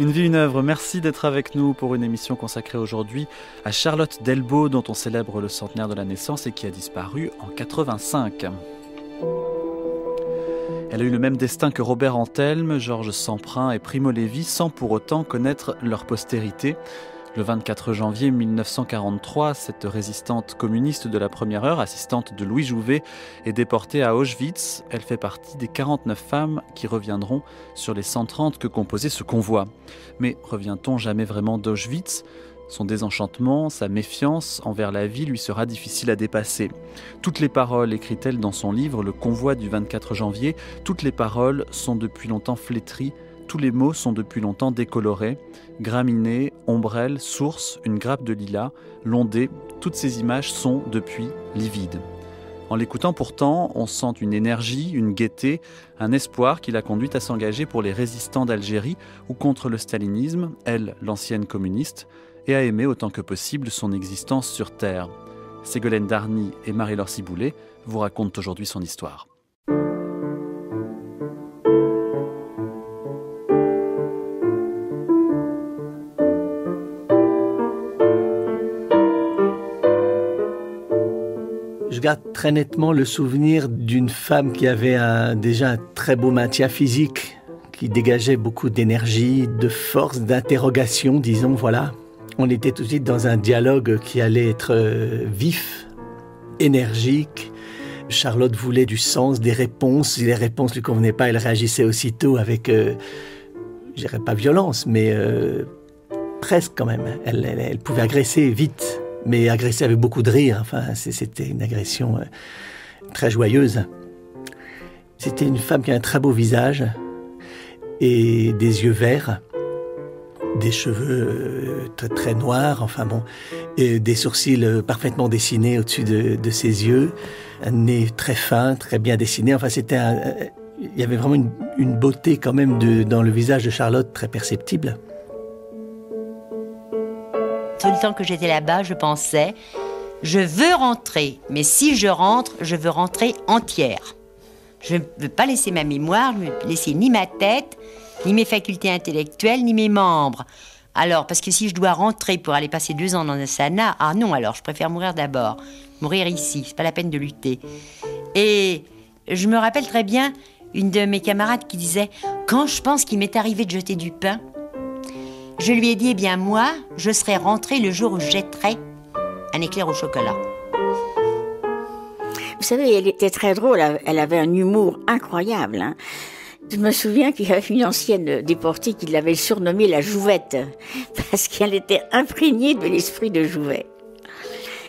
Une vie, une œuvre, merci d'être avec nous pour une émission consacrée aujourd'hui à Charlotte Delbault dont on célèbre le centenaire de la naissance et qui a disparu en 85. Elle a eu le même destin que Robert Antelme, Georges Semprin et Primo Levi sans pour autant connaître leur postérité. Le 24 janvier 1943, cette résistante communiste de la première heure, assistante de Louis Jouvet, est déportée à Auschwitz. Elle fait partie des 49 femmes qui reviendront sur les 130 que composait ce convoi. Mais revient-on jamais vraiment d'Auschwitz son désenchantement, sa méfiance envers la vie lui sera difficile à dépasser. Toutes les paroles, écrit-elle dans son livre Le convoi du 24 janvier, toutes les paroles sont depuis longtemps flétries tous les mots sont depuis longtemps décolorés. Graminée, ombrelle, source, une grappe de lilas, l'ondée, toutes ces images sont depuis livides. En l'écoutant pourtant, on sent une énergie, une gaieté, un espoir qui la conduite à s'engager pour les résistants d'Algérie ou contre le stalinisme, elle, l'ancienne communiste, et à aimer autant que possible son existence sur Terre. Ségolène Darny et Marie-Laure Ciboulet vous racontent aujourd'hui son histoire. Je garde très nettement le souvenir d'une femme qui avait déjà un très beau maintien physique, qui dégageait beaucoup d'énergie, de force, d'interrogation, disons, voilà. On était tout de suite dans un dialogue qui allait être euh, vif, énergique. Charlotte voulait du sens, des réponses. Si les réponses lui convenaient pas, elle réagissait aussitôt avec, euh, je pas violence, mais euh, presque quand même. elle pouvait agresser vite mais agressée avec beaucoup de rire. Enfin, c'était une agression euh, très joyeuse. C'était une femme qui a un très beau visage et des yeux verts, des cheveux euh, très, très noirs, enfin bon, et des sourcils euh, parfaitement dessinés au-dessus de, ses yeux, un nez très fin, très bien dessiné. Enfin, c'était il y avait vraiment une, beauté quand même dans le visage de Charlotte très perceptible tout le temps que j'étais là-bas, je pensais, je veux rentrer, mais si je rentre, je veux rentrer entière. Je ne veux pas laisser ma mémoire, laisser ni ma tête, ni mes facultés intellectuelles, ni mes membres. Alors, parce que si je dois rentrer pour aller passer deux ans dans un asana, ah non, alors je préfère mourir d'abord. Mourir ici, c'est pas la peine de lutter. Et je me rappelle très bien une de mes camarades qui disait Quand je pense qu'il m'est arrivé de jeter du pain, je lui ai dit, eh bien moi, je serai rentrée le jour où je un éclair au chocolat. Vous savez, elle était très drôle, elle avait un humour incroyable. Hein. Je me souviens qu'il y avait une ancienne déportée qui l'avait surnommée la Jouvette, parce qu'elle était imprégnée de l'esprit de Jouvet.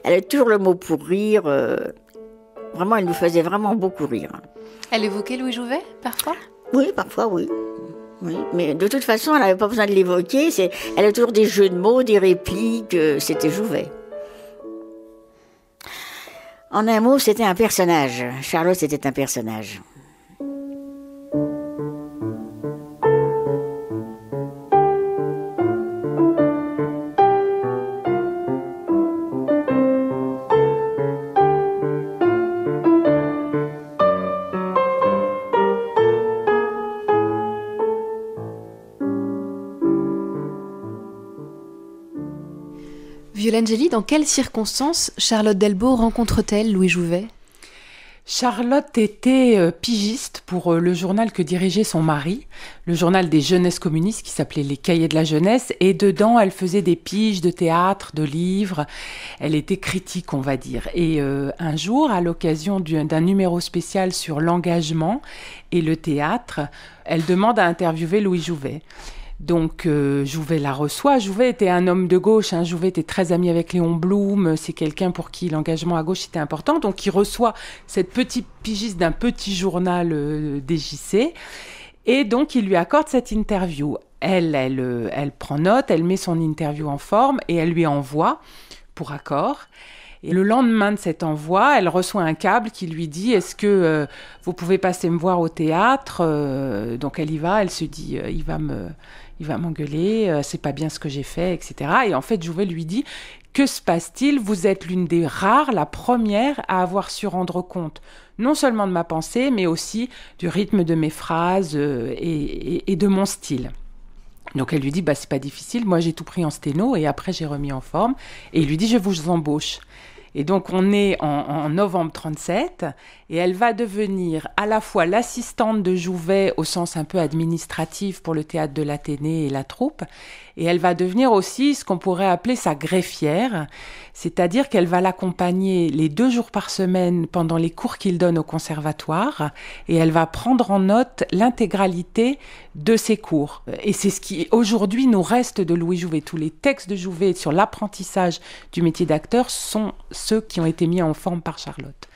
Elle a toujours le mot pour rire. Euh, vraiment, elle nous faisait vraiment beaucoup rire. Elle évoquait Louis Jouvet, parfois Oui, parfois, oui. Oui, mais de toute façon, elle n'avait pas besoin de l'évoquer. Elle a toujours des jeux de mots, des répliques. Euh, c'était Jouvet. En un mot, c'était un personnage. Charlotte, c'était un personnage. Violangeli, dans quelles circonstances Charlotte Delbo rencontre-t-elle Louis Jouvet Charlotte était euh, pigiste pour euh, le journal que dirigeait son mari, le journal des jeunesses communistes qui s'appelait Les Cahiers de la Jeunesse, et dedans elle faisait des piges de théâtre, de livres, elle était critique on va dire. Et euh, un jour, à l'occasion d'un numéro spécial sur l'engagement et le théâtre, elle demande à interviewer Louis Jouvet. Donc euh, Jouvet la reçoit. Jouvet était un homme de gauche. Hein. Jouvet était très ami avec Léon Blum. C'est quelqu'un pour qui l'engagement à gauche était important. Donc il reçoit cette petite pigiste d'un petit journal euh, des JC. Et donc il lui accorde cette interview. Elle, euh, elle, prend note, elle met son interview en forme et elle lui envoie pour accord. Et le lendemain de cet envoi, elle reçoit un câble qui lui dit Est-ce que vous pouvez passer me voir au théâtre Donc elle y va, elle se dit Il va me il va m'engueuler, euh, c'est pas bien ce que j'ai fait, etc. Et en fait, Jouvet lui dit Que se passe-t-il Vous êtes l'une des rares, la première à avoir su rendre compte, non seulement de ma pensée, mais aussi du rythme de mes phrases euh, et, et, de mon style. Donc elle lui dit bah c'est pas difficile, moi j'ai tout pris en sténo et après j'ai remis en forme et il lui dit je vous embauche. Et donc on est en, novembre 37 et elle va devenir à la fois l'assistante de Jouvet au sens un peu administratif pour le théâtre de l'Athénée et la troupe et elle va devenir aussi ce qu'on pourrait appeler sa greffière, c'est-à-dire qu'elle va l'accompagner les deux jours par semaine pendant les cours qu'il donne au conservatoire et elle va prendre en note l'intégralité de ses cours. Et c'est ce qui aujourd'hui nous reste de Louis Jouvet. Tous les textes de Jouvet sur l'apprentissage du métier d'acteur sont ceux qui ont été mis en forme par Charlotte.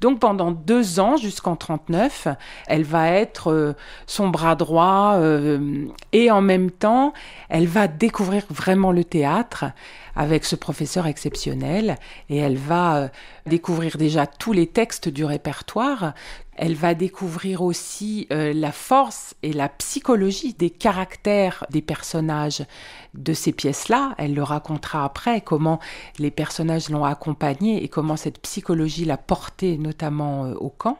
Donc pendant deux ans, jusqu'en 39, elle va être euh, son bras droit euh, et en même temps, elle va découvrir vraiment le théâtre avec ce professeur exceptionnel et elle va euh, découvrir déjà tous les textes du répertoire elle va découvrir aussi euh, la force et la psychologie des caractères des personnages de ces pièces-là. Elle le racontera après, comment les personnages l'ont accompagnée et comment cette psychologie l'a portée notamment euh, au camp.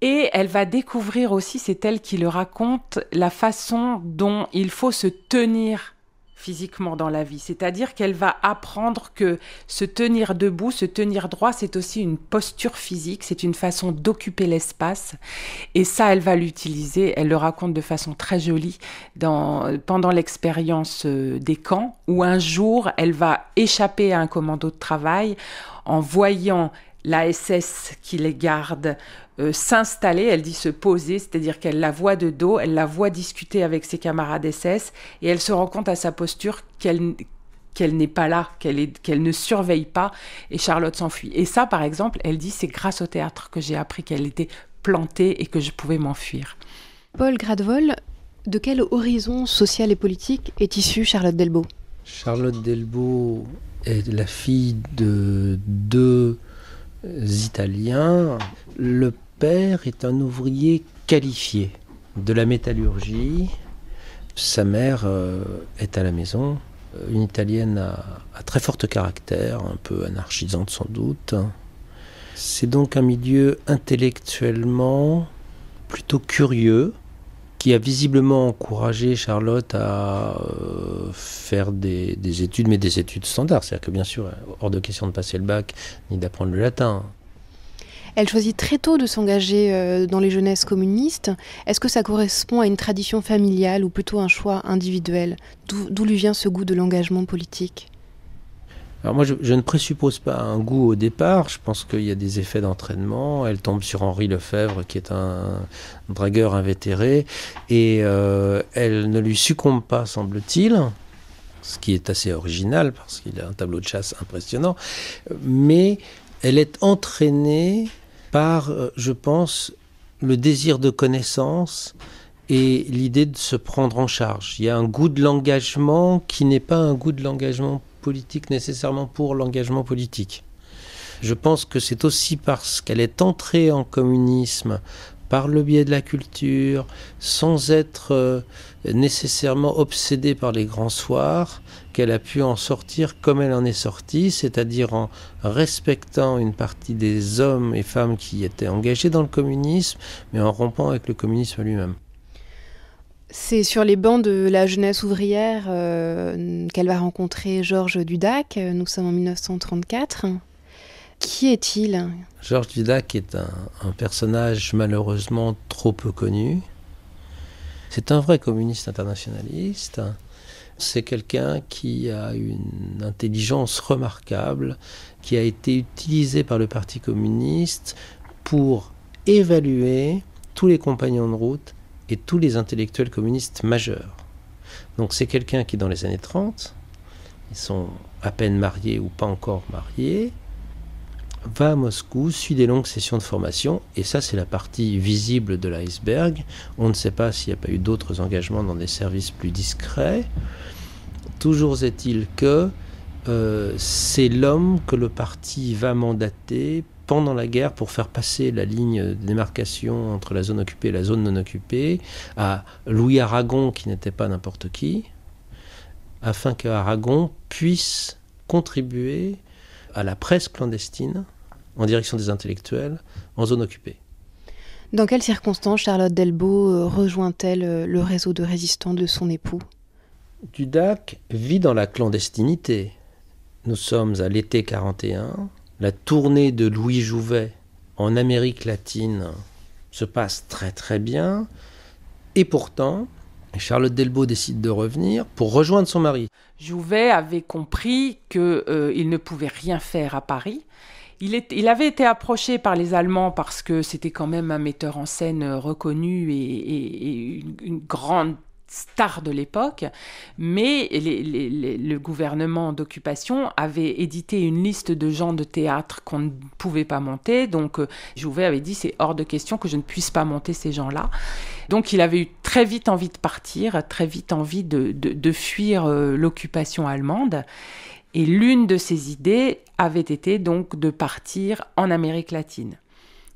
Et elle va découvrir aussi, c'est elle qui le raconte, la façon dont il faut se tenir physiquement dans la vie. C'est-à-dire qu'elle va apprendre que se tenir debout, se tenir droit, c'est aussi une posture physique, c'est une façon d'occuper l'espace. Et ça, elle va l'utiliser, elle le raconte de façon très jolie pendant l'expérience euh, des camps, où un jour, elle va échapper à un commando de travail en voyant la SS qui les garde euh, s'installer, elle dit se poser, c'est-à-dire qu'elle la voit de dos, elle la voit discuter avec ses camarades SS et elle se rend compte à sa posture qu'elle qu'elle n'est pas là, qu'elle ne surveille pas, et Charlotte s'enfuit. Et ça, par exemple, elle dit, c'est grâce au théâtre que j'ai appris qu'elle était plantée et que je pouvais m'enfuir. Paul Gradvol de quel horizon social et politique est issue Charlotte Delbo Charlotte Delbo est la fille de deux Italiens. Le père est un ouvrier qualifié de la métallurgie. Sa mère euh, est à la maison, euh, une Italienne à, très fort caractère, un peu anarchisante sans doute. C'est donc un milieu intellectuellement plutôt curieux, qui a visiblement encouragé Charlotte à euh, faire des, études, mais des études standards. C'est-à-dire que bien sûr, euh, hors de question de passer le bac ni d'apprendre le latin. Elle choisit très tôt de s'engager euh, dans les jeunesses communistes. Est-ce que ça correspond à une tradition familiale ou plutôt un choix individuel D'où lui vient ce goût de l'engagement politique alors moi, je, ne présuppose pas un goût au départ. Je pense qu'il y a des effets d'entraînement. Elle tombe sur Henri Lefebvre, qui est un dragueur invétéré, et euh, elle ne lui succombe pas, semble-t-il. Ce qui est assez original parce qu'il a un tableau de chasse impressionnant, mais elle est entraînée par, euh, je pense, le désir de connaissance et l'idée de se prendre en charge. Il y a un goût de l'engagement qui n'est pas un goût de l'engagement politique nécessairement pour l'engagement politique. Je pense que c'est aussi parce qu'elle est entrée en communisme par le biais de la culture, sans être euh, nécessairement obsédée par les grands soirs, qu'elle a pu en sortir comme elle en est sortie, c'est-à-dire en respectant une partie des hommes et femmes qui étaient engagés dans le communisme, mais en rompant avec le communisme lui-même. C'est sur les bancs de la jeunesse ouvrière euh, qu'elle va rencontrer Georges Dudac. Nous sommes en 1934. Qui est-il Georges Dudac est un, personnage malheureusement trop peu connu. C'est un vrai communiste internationaliste. C'est quelqu'un qui a une intelligence remarquable, qui a été utilisé par le Parti communiste pour évaluer tous les compagnons de route tous les intellectuels communistes majeurs. Donc c'est quelqu'un qui, dans les années 30, ils sont à peine mariés ou pas encore mariés, va à Moscou, suit des longues sessions de formation, et ça c'est la partie visible de l'iceberg. On ne sait pas s'il n'y a pas eu d'autres engagements dans des services plus discrets. Toujours est-il que euh, c'est l'homme que le parti va mandater pendant la guerre pour faire passer la ligne de démarcation entre la zone occupée et la zone non occupée à Louis Aragon, qui n'était pas n'importe qui, afin que Aragon puisse contribuer à la presse clandestine en direction des intellectuels en zone occupée. Dans quelles circonstances Charlotte Delbo euh, rejoint-elle euh, le réseau de résistants de son époux Dudac vit dans la clandestinité. Nous sommes à l'été 41. La tournée de Louis Jouvet en Amérique latine se passe très très bien. Et pourtant, Charlotte Delbault décide de revenir pour rejoindre son mari. Jouvet avait compris qu'il euh, il ne pouvait rien faire à Paris. Il, avait été approché par les Allemands parce que c'était quand même un metteur en scène euh, reconnu et, une, une, grande Star de l'époque, mais le gouvernement d'occupation avait édité une liste de gens de théâtre qu'on ne pouvait pas monter. Donc euh, Jouvet avait dit c'est hors de question que je ne puisse pas monter ces gens-là. Donc il avait eu très vite envie de partir, très vite envie de, fuir euh, l'occupation allemande. Et l'une de ses idées avait été donc de partir en Amérique latine.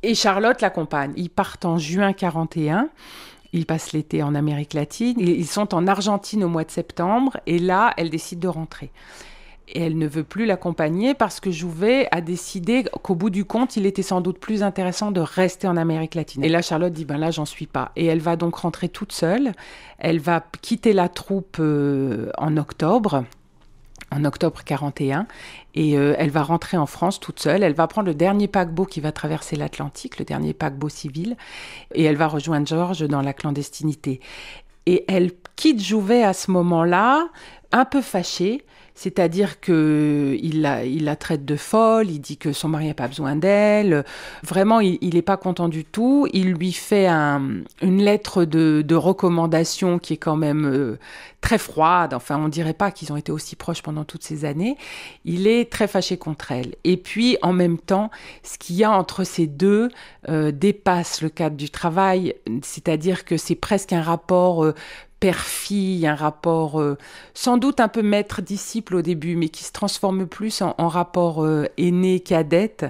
Et Charlotte l'accompagne. Ils partent en juin 1941, ils passent l'été en Amérique latine. Ils sont en Argentine au mois de septembre et là, elle décide de rentrer. Et elle ne veut plus l'accompagner parce que Jouvet a décidé qu'au bout du compte, il était sans doute plus intéressant de rester en Amérique latine. Et là, Charlotte dit, ben là, j'en suis pas. Et elle va donc rentrer toute seule. Elle va quitter la troupe euh, en octobre en octobre 41 et euh, elle va rentrer en France toute seule. Elle va prendre le dernier paquebot qui va traverser l'Atlantique, le dernier paquebot civil, et elle va rejoindre Georges dans la clandestinité. Et elle quitte Jouvet à ce moment-là, un peu fâchée, c'est-à-dire que il la, il la traite de folle, il dit que son mari n'a pas besoin d'elle, vraiment il n'est pas content du tout, il lui fait une lettre de, recommandation qui est quand même euh, très froide, enfin on dirait pas qu'ils ont été aussi proches pendant toutes ces années, il est très fâché contre elle. Et puis en même temps, ce qu'il y a entre ces deux euh, dépasse le cadre du travail, c'est-à-dire que c'est presque un rapport euh, fille un rapport euh, sans doute un peu maître-disciple au début, mais qui se transforme plus en, rapport euh, aîné-cadette.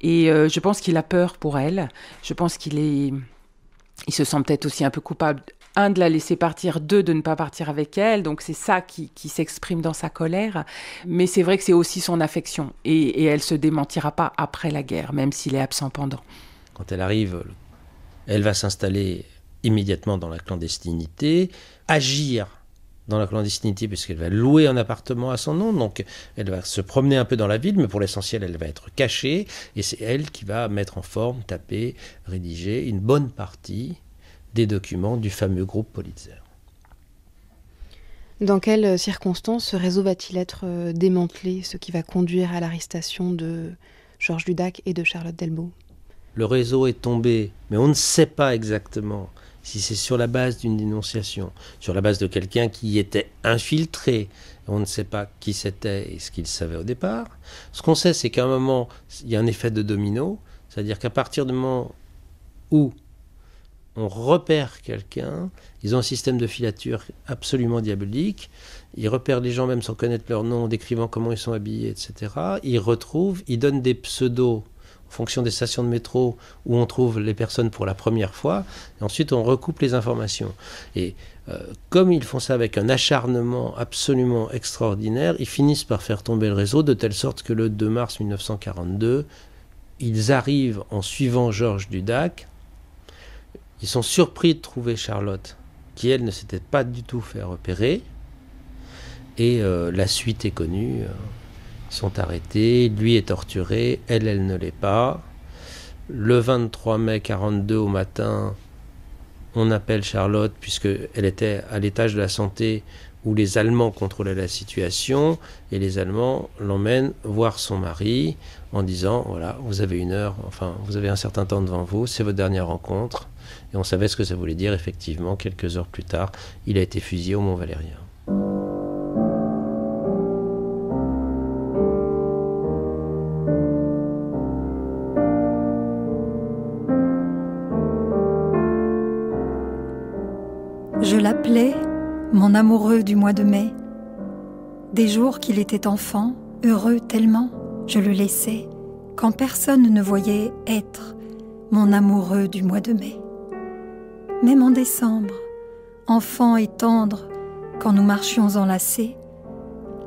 Et euh, je pense qu'il a peur pour elle. Je pense qu'il est... Il se sent peut-être aussi un peu coupable un, de la laisser partir, deux, de ne pas partir avec elle. Donc c'est ça qui, s'exprime dans sa colère. Mais c'est vrai que c'est aussi son affection. Et, et elle se démentira pas après la guerre, même s'il est absent pendant. Quand elle arrive, elle va s'installer immédiatement dans la clandestinité, agir dans la clandestinité puisqu'elle va louer un appartement à son nom, donc elle va se promener un peu dans la ville, mais pour l'essentiel elle va être cachée, et c'est elle qui va mettre en forme, taper, rédiger une bonne partie des documents du fameux groupe Politzer. Dans quelles circonstances ce réseau va-t-il être euh, démantelé, ce qui va conduire à l'arrestation de Georges Ludac et de Charlotte Delbault Le réseau est tombé, mais on ne sait pas exactement si c'est sur la base d'une dénonciation, sur la base de quelqu'un qui était infiltré, on ne sait pas qui c'était et ce qu'il savait au départ, ce qu'on sait, c'est qu'à un moment, il y a un effet de domino, c'est-à-dire qu'à partir du moment où on repère quelqu'un, ils ont un système de filature absolument diabolique, ils repèrent les gens même sans connaître leur nom, décrivant comment ils sont habillés, etc. Ils retrouvent, ils donnent des pseudos fonction des stations de métro où on trouve les personnes pour la première fois. Et ensuite, on recoupe les informations. Et euh, comme ils font ça avec un acharnement absolument extraordinaire, ils finissent par faire tomber le réseau de telle sorte que le 2 mars 1942, ils arrivent en suivant Georges Dudac. Ils sont surpris de trouver Charlotte, qui elle ne s'était pas du tout fait repérer. Et euh, la suite est connue. Euh, sont arrêtés, lui est torturé, elle, elle ne l'est pas. Le 23 mai 42 au matin, on appelle Charlotte puisqu'elle était à l'étage de la santé où les Allemands contrôlaient la situation et les Allemands l'emmènent voir son mari en disant voilà vous avez une heure enfin vous avez un certain temps devant vous c'est votre dernière rencontre et on savait ce que ça voulait dire effectivement quelques heures plus tard il a été fusillé au Mont Valérien. l'appelais mon amoureux du mois de mai. Des jours qu'il était enfant, heureux tellement, je le laissais, quand personne ne voyait être mon amoureux du mois de mai. Même en décembre, enfant et tendre, quand nous marchions enlacés,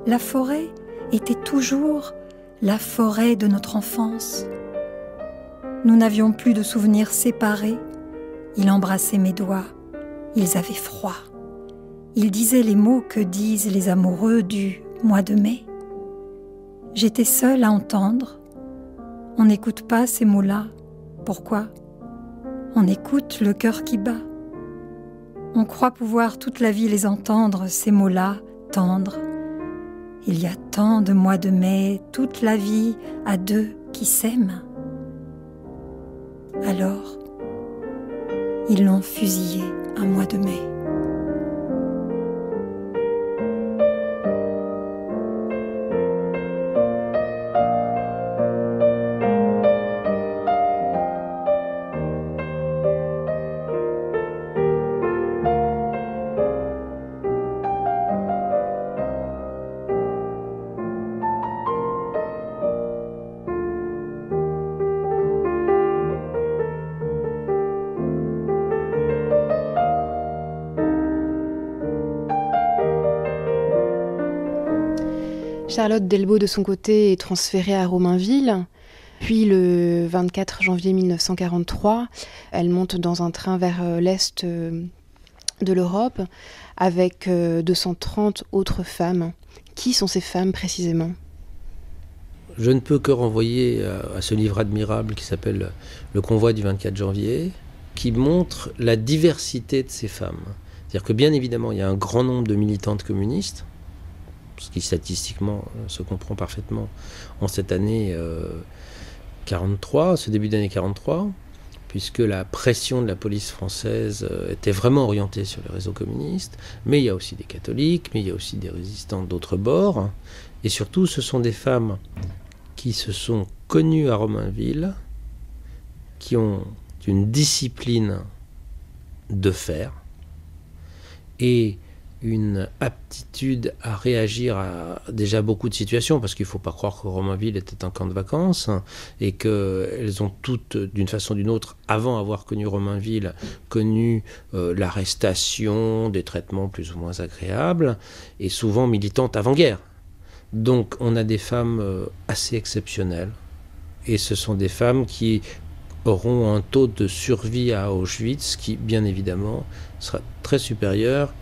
la forêt était toujours la forêt de notre enfance. Nous n'avions plus de souvenirs séparés, il embrassait mes doigts, ils avaient froid. Ils disaient les mots que disent les amoureux du mois de mai. J'étais seule à entendre. On n'écoute pas ces mots-là. Pourquoi On écoute le cœur qui bat. On croit pouvoir toute la vie les entendre, ces mots-là, tendres. Il y a tant de mois de mai, toute la vie à deux qui s'aiment. Alors, ils l'ont fusillé un mois de mai. Charlotte Delbault, de son côté, est transférée à Romainville. Puis le 24 janvier 1943, elle monte dans un train vers euh, l'est euh, de l'Europe avec 230 euh, autres femmes. Qui sont ces femmes précisément Je ne peux que renvoyer à ce livre admirable qui s'appelle Le convoi du 24 janvier, qui montre la diversité de ces femmes. C'est-à-dire que bien évidemment, il y a un grand nombre de militantes communistes, ce qui statistiquement euh, se comprend parfaitement, en cette année 43, euh, ce début d'année 43, puisque la pression de la police française euh, était vraiment orientée sur les réseaux communistes mais il y a aussi des catholiques, mais il y a aussi des résistants d'autres bords, et surtout ce sont des femmes qui se sont connues à Romainville, qui ont une discipline de fer, et une aptitude à réagir à déjà beaucoup de situations, parce qu'il ne faut pas croire que Romainville était un camp de vacances, hein, et qu'elles ont toutes, d'une façon ou d'une autre, avant avoir connu Romainville, connu euh, l'arrestation, des traitements plus ou moins agréables, et souvent militantes avant-guerre. Donc on a des femmes euh, assez exceptionnelles, et ce sont des femmes qui auront un taux de survie à Auschwitz qui, bien évidemment, sera très supérieur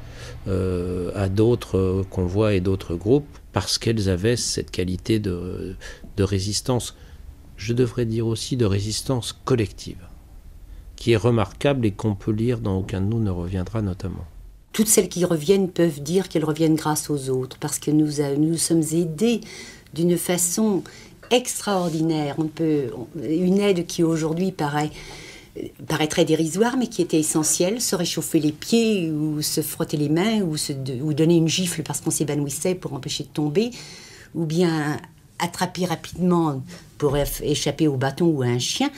euh, à d'autres convois euh, et d'autres groupes parce qu'elles avaient cette qualité de, résistance, je devrais dire aussi de résistance collective, qui est remarquable et qu'on peut lire dans Aucun de nous ne reviendra notamment toutes celles qui reviennent peuvent dire qu'elles reviennent grâce aux autres, parce que nous euh, nous sommes aidés d'une façon extraordinaire. On peut, une aide qui aujourd'hui paraît paraîtrait dérisoire, mais qui était essentiel, se réchauffer les pieds ou se frotter les mains ou, ou donner une gifle parce qu'on s'évanouissait pour empêcher de tomber, ou bien attraper rapidement pour échapper au bâton ou à un chien,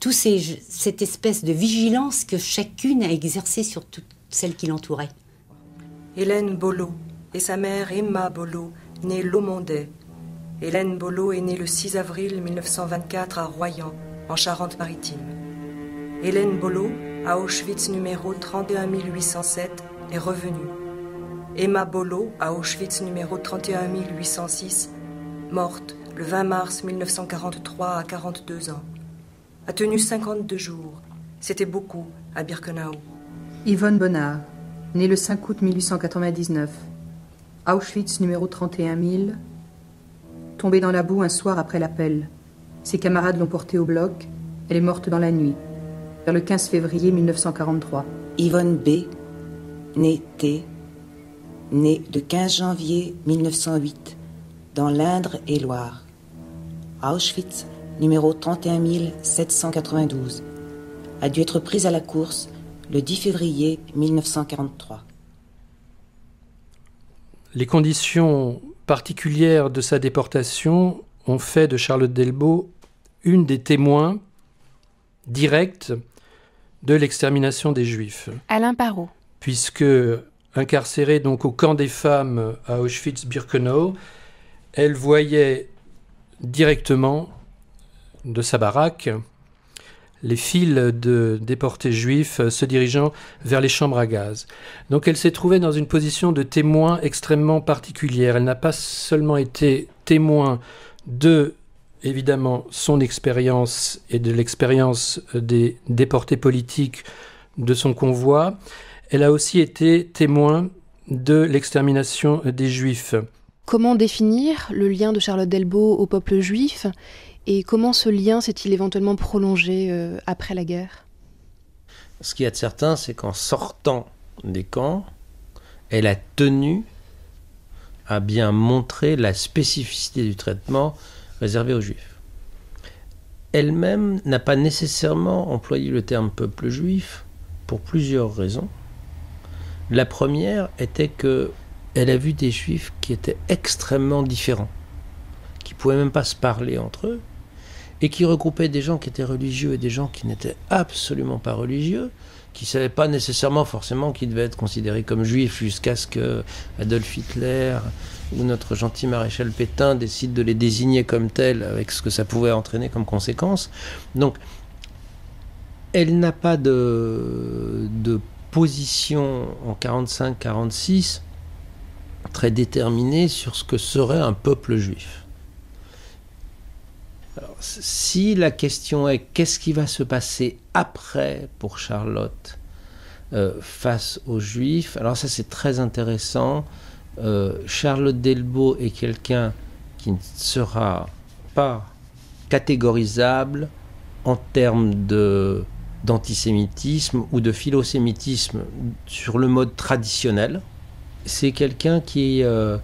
toute cette espèce de vigilance que chacune a exercée sur toutes celles qui l'entouraient. Hélène Bolo et sa mère Emma Bolo, née Lomondais. Hélène Bolo est née le 6 avril 1924 à Royan, en Charente-Maritime. Hélène Bolo, à Auschwitz numéro 31807, est revenue. Emma Bolo, à Auschwitz numéro 31806, morte le 20 mars 1943 à 42 ans. A tenu 52 jours. C'était beaucoup à Birkenau. Yvonne Bonnard, née le 5 août 1899, Auschwitz numéro 31000, tombée dans la boue un soir après l'appel. Ses camarades l'ont portée au bloc, elle est morte dans la nuit vers le 15 février 1943. Yvonne B., née T., née le 15 janvier 1908 dans l'Indre et Loire. Auschwitz, numéro 31 a dû être prise à la course le 10 février 1943. Les conditions particulières de sa déportation ont fait de Charlotte Delbault une des témoins directs de l'extermination des Juifs. Alain Parot. Puisque incarcérée donc au camp des femmes euh, à Auschwitz-Birkenau, elle voyait directement de sa baraque les files de déportés juifs euh, se dirigeant vers les chambres à gaz. Donc elle s'est trouvée dans une position de témoin extrêmement particulière. Elle n'a pas seulement été témoin de évidemment son expérience et de l'expérience des déportés politiques de son convoi, elle a aussi été témoin de l'extermination des Juifs. Comment définir le lien de Charlotte Delbault au peuple juif et comment ce lien s'est-il éventuellement prolongé euh, après la guerre Ce qu'il y a de certain, c'est qu'en sortant des camps, elle a tenu à bien montrer la spécificité du traitement réservée aux juifs. Elle-même n'a pas nécessairement employé le terme peuple juif pour plusieurs raisons. La première était que elle a vu des juifs qui étaient extrêmement différents, qui pouvaient même pas se parler entre eux, et qui regroupaient des gens qui étaient religieux et des gens qui n'étaient absolument pas religieux, qui ne savait pas nécessairement forcément qu'ils devaient être considérés comme juifs jusqu'à ce que Adolf Hitler ou notre gentil maréchal Pétain décide de les désigner comme tels avec ce que ça pouvait entraîner comme conséquence. Donc, elle n'a pas de, de position en 45-46 très déterminée sur ce que serait un peuple juif si la question est qu'est-ce qui va se passer après pour Charlotte euh, face aux Juifs, alors ça c'est très intéressant. Euh, Charlotte Delbo est quelqu'un qui ne sera pas catégorisable en termes d'antisémitisme ou de philosémitisme sur le mode traditionnel. C'est quelqu'un qui euh,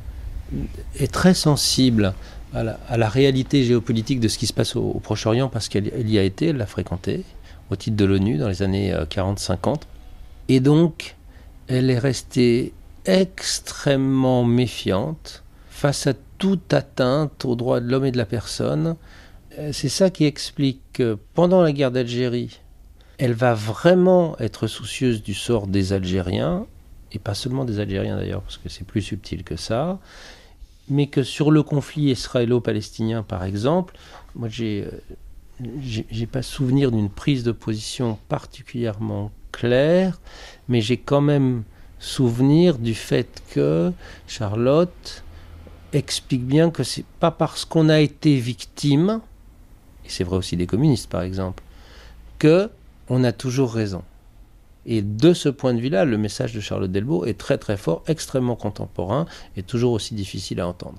est très sensible à la, réalité géopolitique de ce qui se passe au, Proche-Orient parce qu'elle y a été, elle l'a fréquentée au titre de l'ONU dans les années 40-50. Euh, et donc, elle est restée extrêmement méfiante face à toute atteinte aux droits de l'homme et de la personne. Euh, c'est ça qui explique que pendant la guerre d'Algérie, elle va vraiment être soucieuse du sort des Algériens, et pas seulement des Algériens d'ailleurs, parce que c'est plus subtil que ça mais que sur le conflit israélo-palestinien, par exemple, moi j'ai n'ai euh, pas souvenir d'une prise de position particulièrement claire, mais j'ai quand même souvenir du fait que Charlotte explique bien que c'est pas parce qu'on a été victime, et c'est vrai aussi des communistes par exemple, que on a toujours raison. Et de ce point de vue-là, le message de Charlotte Delbo est très très fort, extrêmement contemporain et toujours aussi difficile à entendre.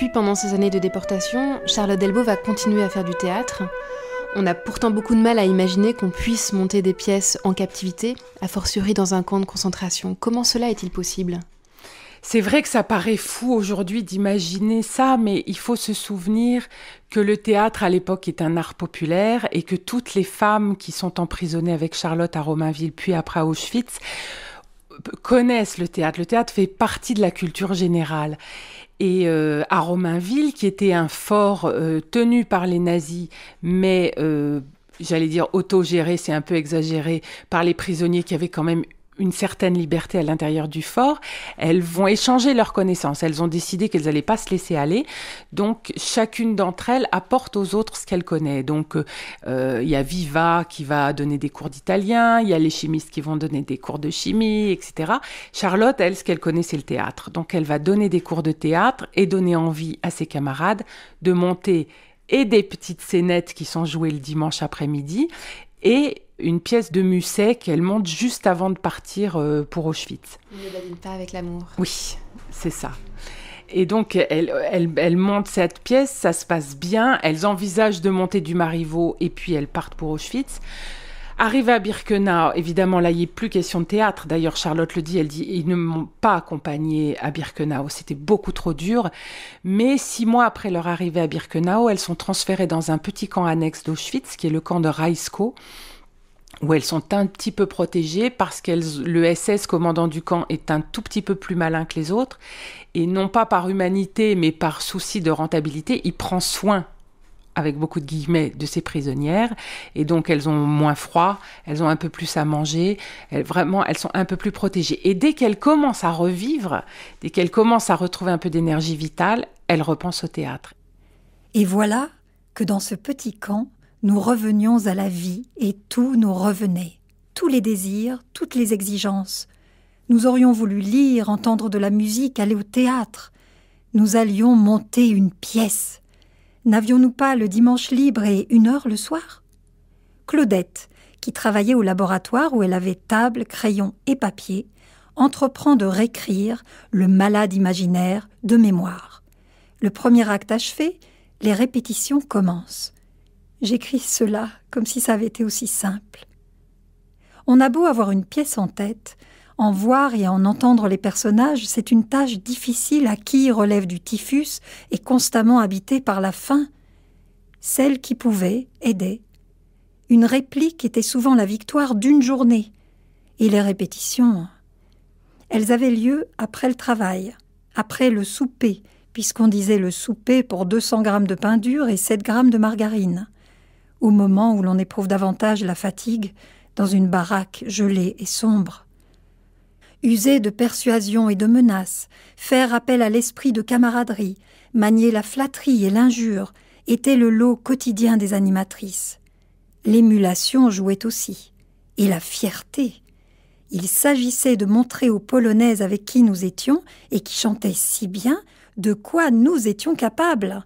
Puis pendant ces années de déportation, Charlotte Delbo va continuer à faire du théâtre. On a pourtant beaucoup de mal à imaginer qu'on puisse monter des pièces en captivité, a fortiori dans un camp de concentration. Comment cela est-il possible c'est vrai que ça paraît fou aujourd'hui d'imaginer ça, mais il faut se souvenir que le théâtre à l'époque est un art populaire et que toutes les femmes qui sont emprisonnées avec Charlotte à Romainville puis après à Auschwitz connaissent le théâtre. Le théâtre fait partie de la culture générale. Et euh, à Romainville, qui était un fort euh, tenu par les nazis, mais euh, j'allais dire autogéré, c'est un peu exagéré, par les prisonniers qui avaient quand même une certaine liberté à l'intérieur du fort. Elles vont échanger leurs connaissances. Elles ont décidé qu'elles n'allaient pas se laisser aller. Donc chacune d'entre elles apporte aux autres ce qu'elle connaît. Donc euh, il y a Viva qui va donner des cours d'italien, il y a les chimistes qui vont donner des cours de chimie, etc. Charlotte, elle, ce qu'elle connaît, c'est le théâtre. Donc elle va donner des cours de théâtre et donner envie à ses camarades de monter et des petites scénettes qui sont jouées le dimanche après-midi et une pièce de Musset qu'elle monte juste avant de partir euh, pour Auschwitz. On ne badine pas avec l'amour. Oui, c'est ça. Et donc, elle, monte cette pièce, ça se passe bien, elles envisagent de monter du Marivaux et puis elles partent pour Auschwitz. Arrivée à Birkenau, évidemment, là, il a plus question de théâtre. D'ailleurs, Charlotte le dit, elle dit, ils ne m'ont pas accompagnée à Birkenau. C'était beaucoup trop dur. Mais six mois après leur arrivée à Birkenau, elles sont transférées dans un petit camp annexe d'Auschwitz, qui est le camp de Raisko, où elles sont un petit peu protégées parce que le SS commandant du camp est un tout petit peu plus malin que les autres, et non pas par humanité, mais par souci de rentabilité, il prend soin avec beaucoup de guillemets, de ses prisonnières. Et donc, elles ont moins froid, elles ont un peu plus à manger. Elles, vraiment, elles sont un peu plus protégées. Et dès qu'elles commencent à revivre, dès qu'elles commencent à retrouver un peu d'énergie vitale, elles repensent au théâtre. Et voilà que dans ce petit camp, nous revenions à la vie et tout nous revenait, tous les désirs, toutes les exigences. Nous aurions voulu lire, entendre de la musique, aller au théâtre. Nous allions monter une pièce. N'avions-nous pas le dimanche libre et une heure le soir Claudette, qui travaillait au laboratoire où elle avait table, crayon et papier, entreprend de réécrire le malade imaginaire de mémoire. Le premier acte achevé, les répétitions commencent. J'écris cela comme si ça avait été aussi simple. On a beau avoir une pièce en tête, en voir et en entendre les personnages, c'est une tâche difficile à qui relève du typhus et constamment habité par la faim. Celle qui pouvait aidait. Une réplique était souvent la victoire d'une journée, et les répétitions. Elles avaient lieu après le travail, après le souper, puisqu'on disait le souper pour 200 grammes de pain dur et 7 grammes de margarine au moment où l'on éprouve davantage la fatigue, dans une baraque gelée et sombre. User de persuasion et de menaces, faire appel à l'esprit de camaraderie, manier la flatterie et l'injure était le lot quotidien des animatrices. L'émulation jouait aussi, et la fierté. Il s'agissait de montrer aux Polonaises avec qui nous étions et qui chantaient si bien de quoi nous étions capables.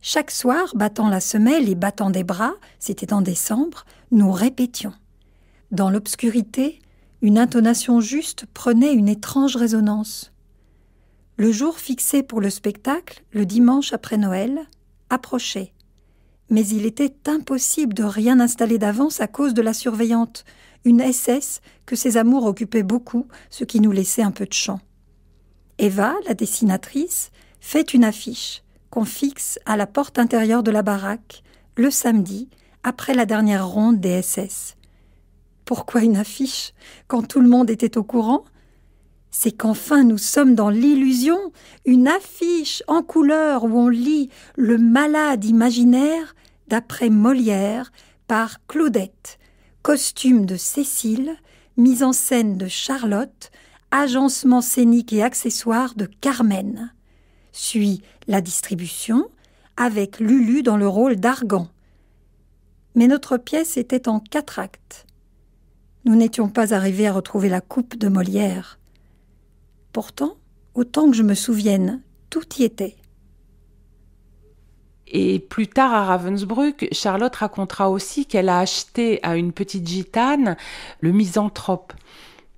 Chaque soir, battant la semelle et battant des bras, c'était en décembre, nous répétions. Dans l'obscurité, une intonation juste prenait une étrange résonance. Le jour fixé pour le spectacle, le dimanche après Noël, approchait. Mais il était impossible de rien installer d'avance à cause de la surveillante, une SS que ses amours occupaient beaucoup, ce qui nous laissait un peu de champ. Eva, la dessinatrice, fait une affiche qu'on fixe à la porte intérieure de la baraque, le samedi, après la dernière ronde des SS. Pourquoi une affiche quand tout le monde était au courant C'est qu'enfin nous sommes dans l'illusion, une affiche en couleur où on lit Le malade imaginaire d'après Molière par Claudette, costume de Cécile, mise en scène de Charlotte, agencement scénique et accessoires de Carmen. Suit la distribution, avec Lulu dans le rôle d'Argan. Mais notre pièce était en quatre actes. Nous n'étions pas arrivés à retrouver la coupe de Molière. Pourtant, autant que je me souvienne, tout y était. Et plus tard à Ravensbrück, Charlotte racontera aussi qu'elle a acheté à une petite gitane le misanthrope.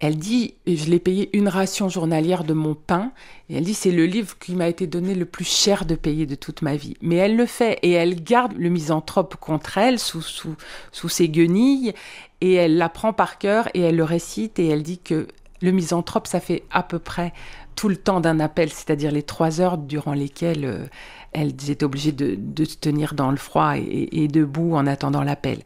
Elle dit, je l'ai payé une ration journalière de mon pain, et elle dit, c'est le livre qui m'a été donné le plus cher de payer de toute ma vie. Mais elle le fait, et elle garde le misanthrope contre elle, sous, sous, sous ses guenilles, et elle l'apprend par cœur, et elle le récite, et elle dit que le misanthrope, ça fait à peu près tout le temps d'un appel, c'est-à-dire les trois heures durant lesquelles euh, elle est obligée de, se tenir dans le froid et debout en attendant l'appel.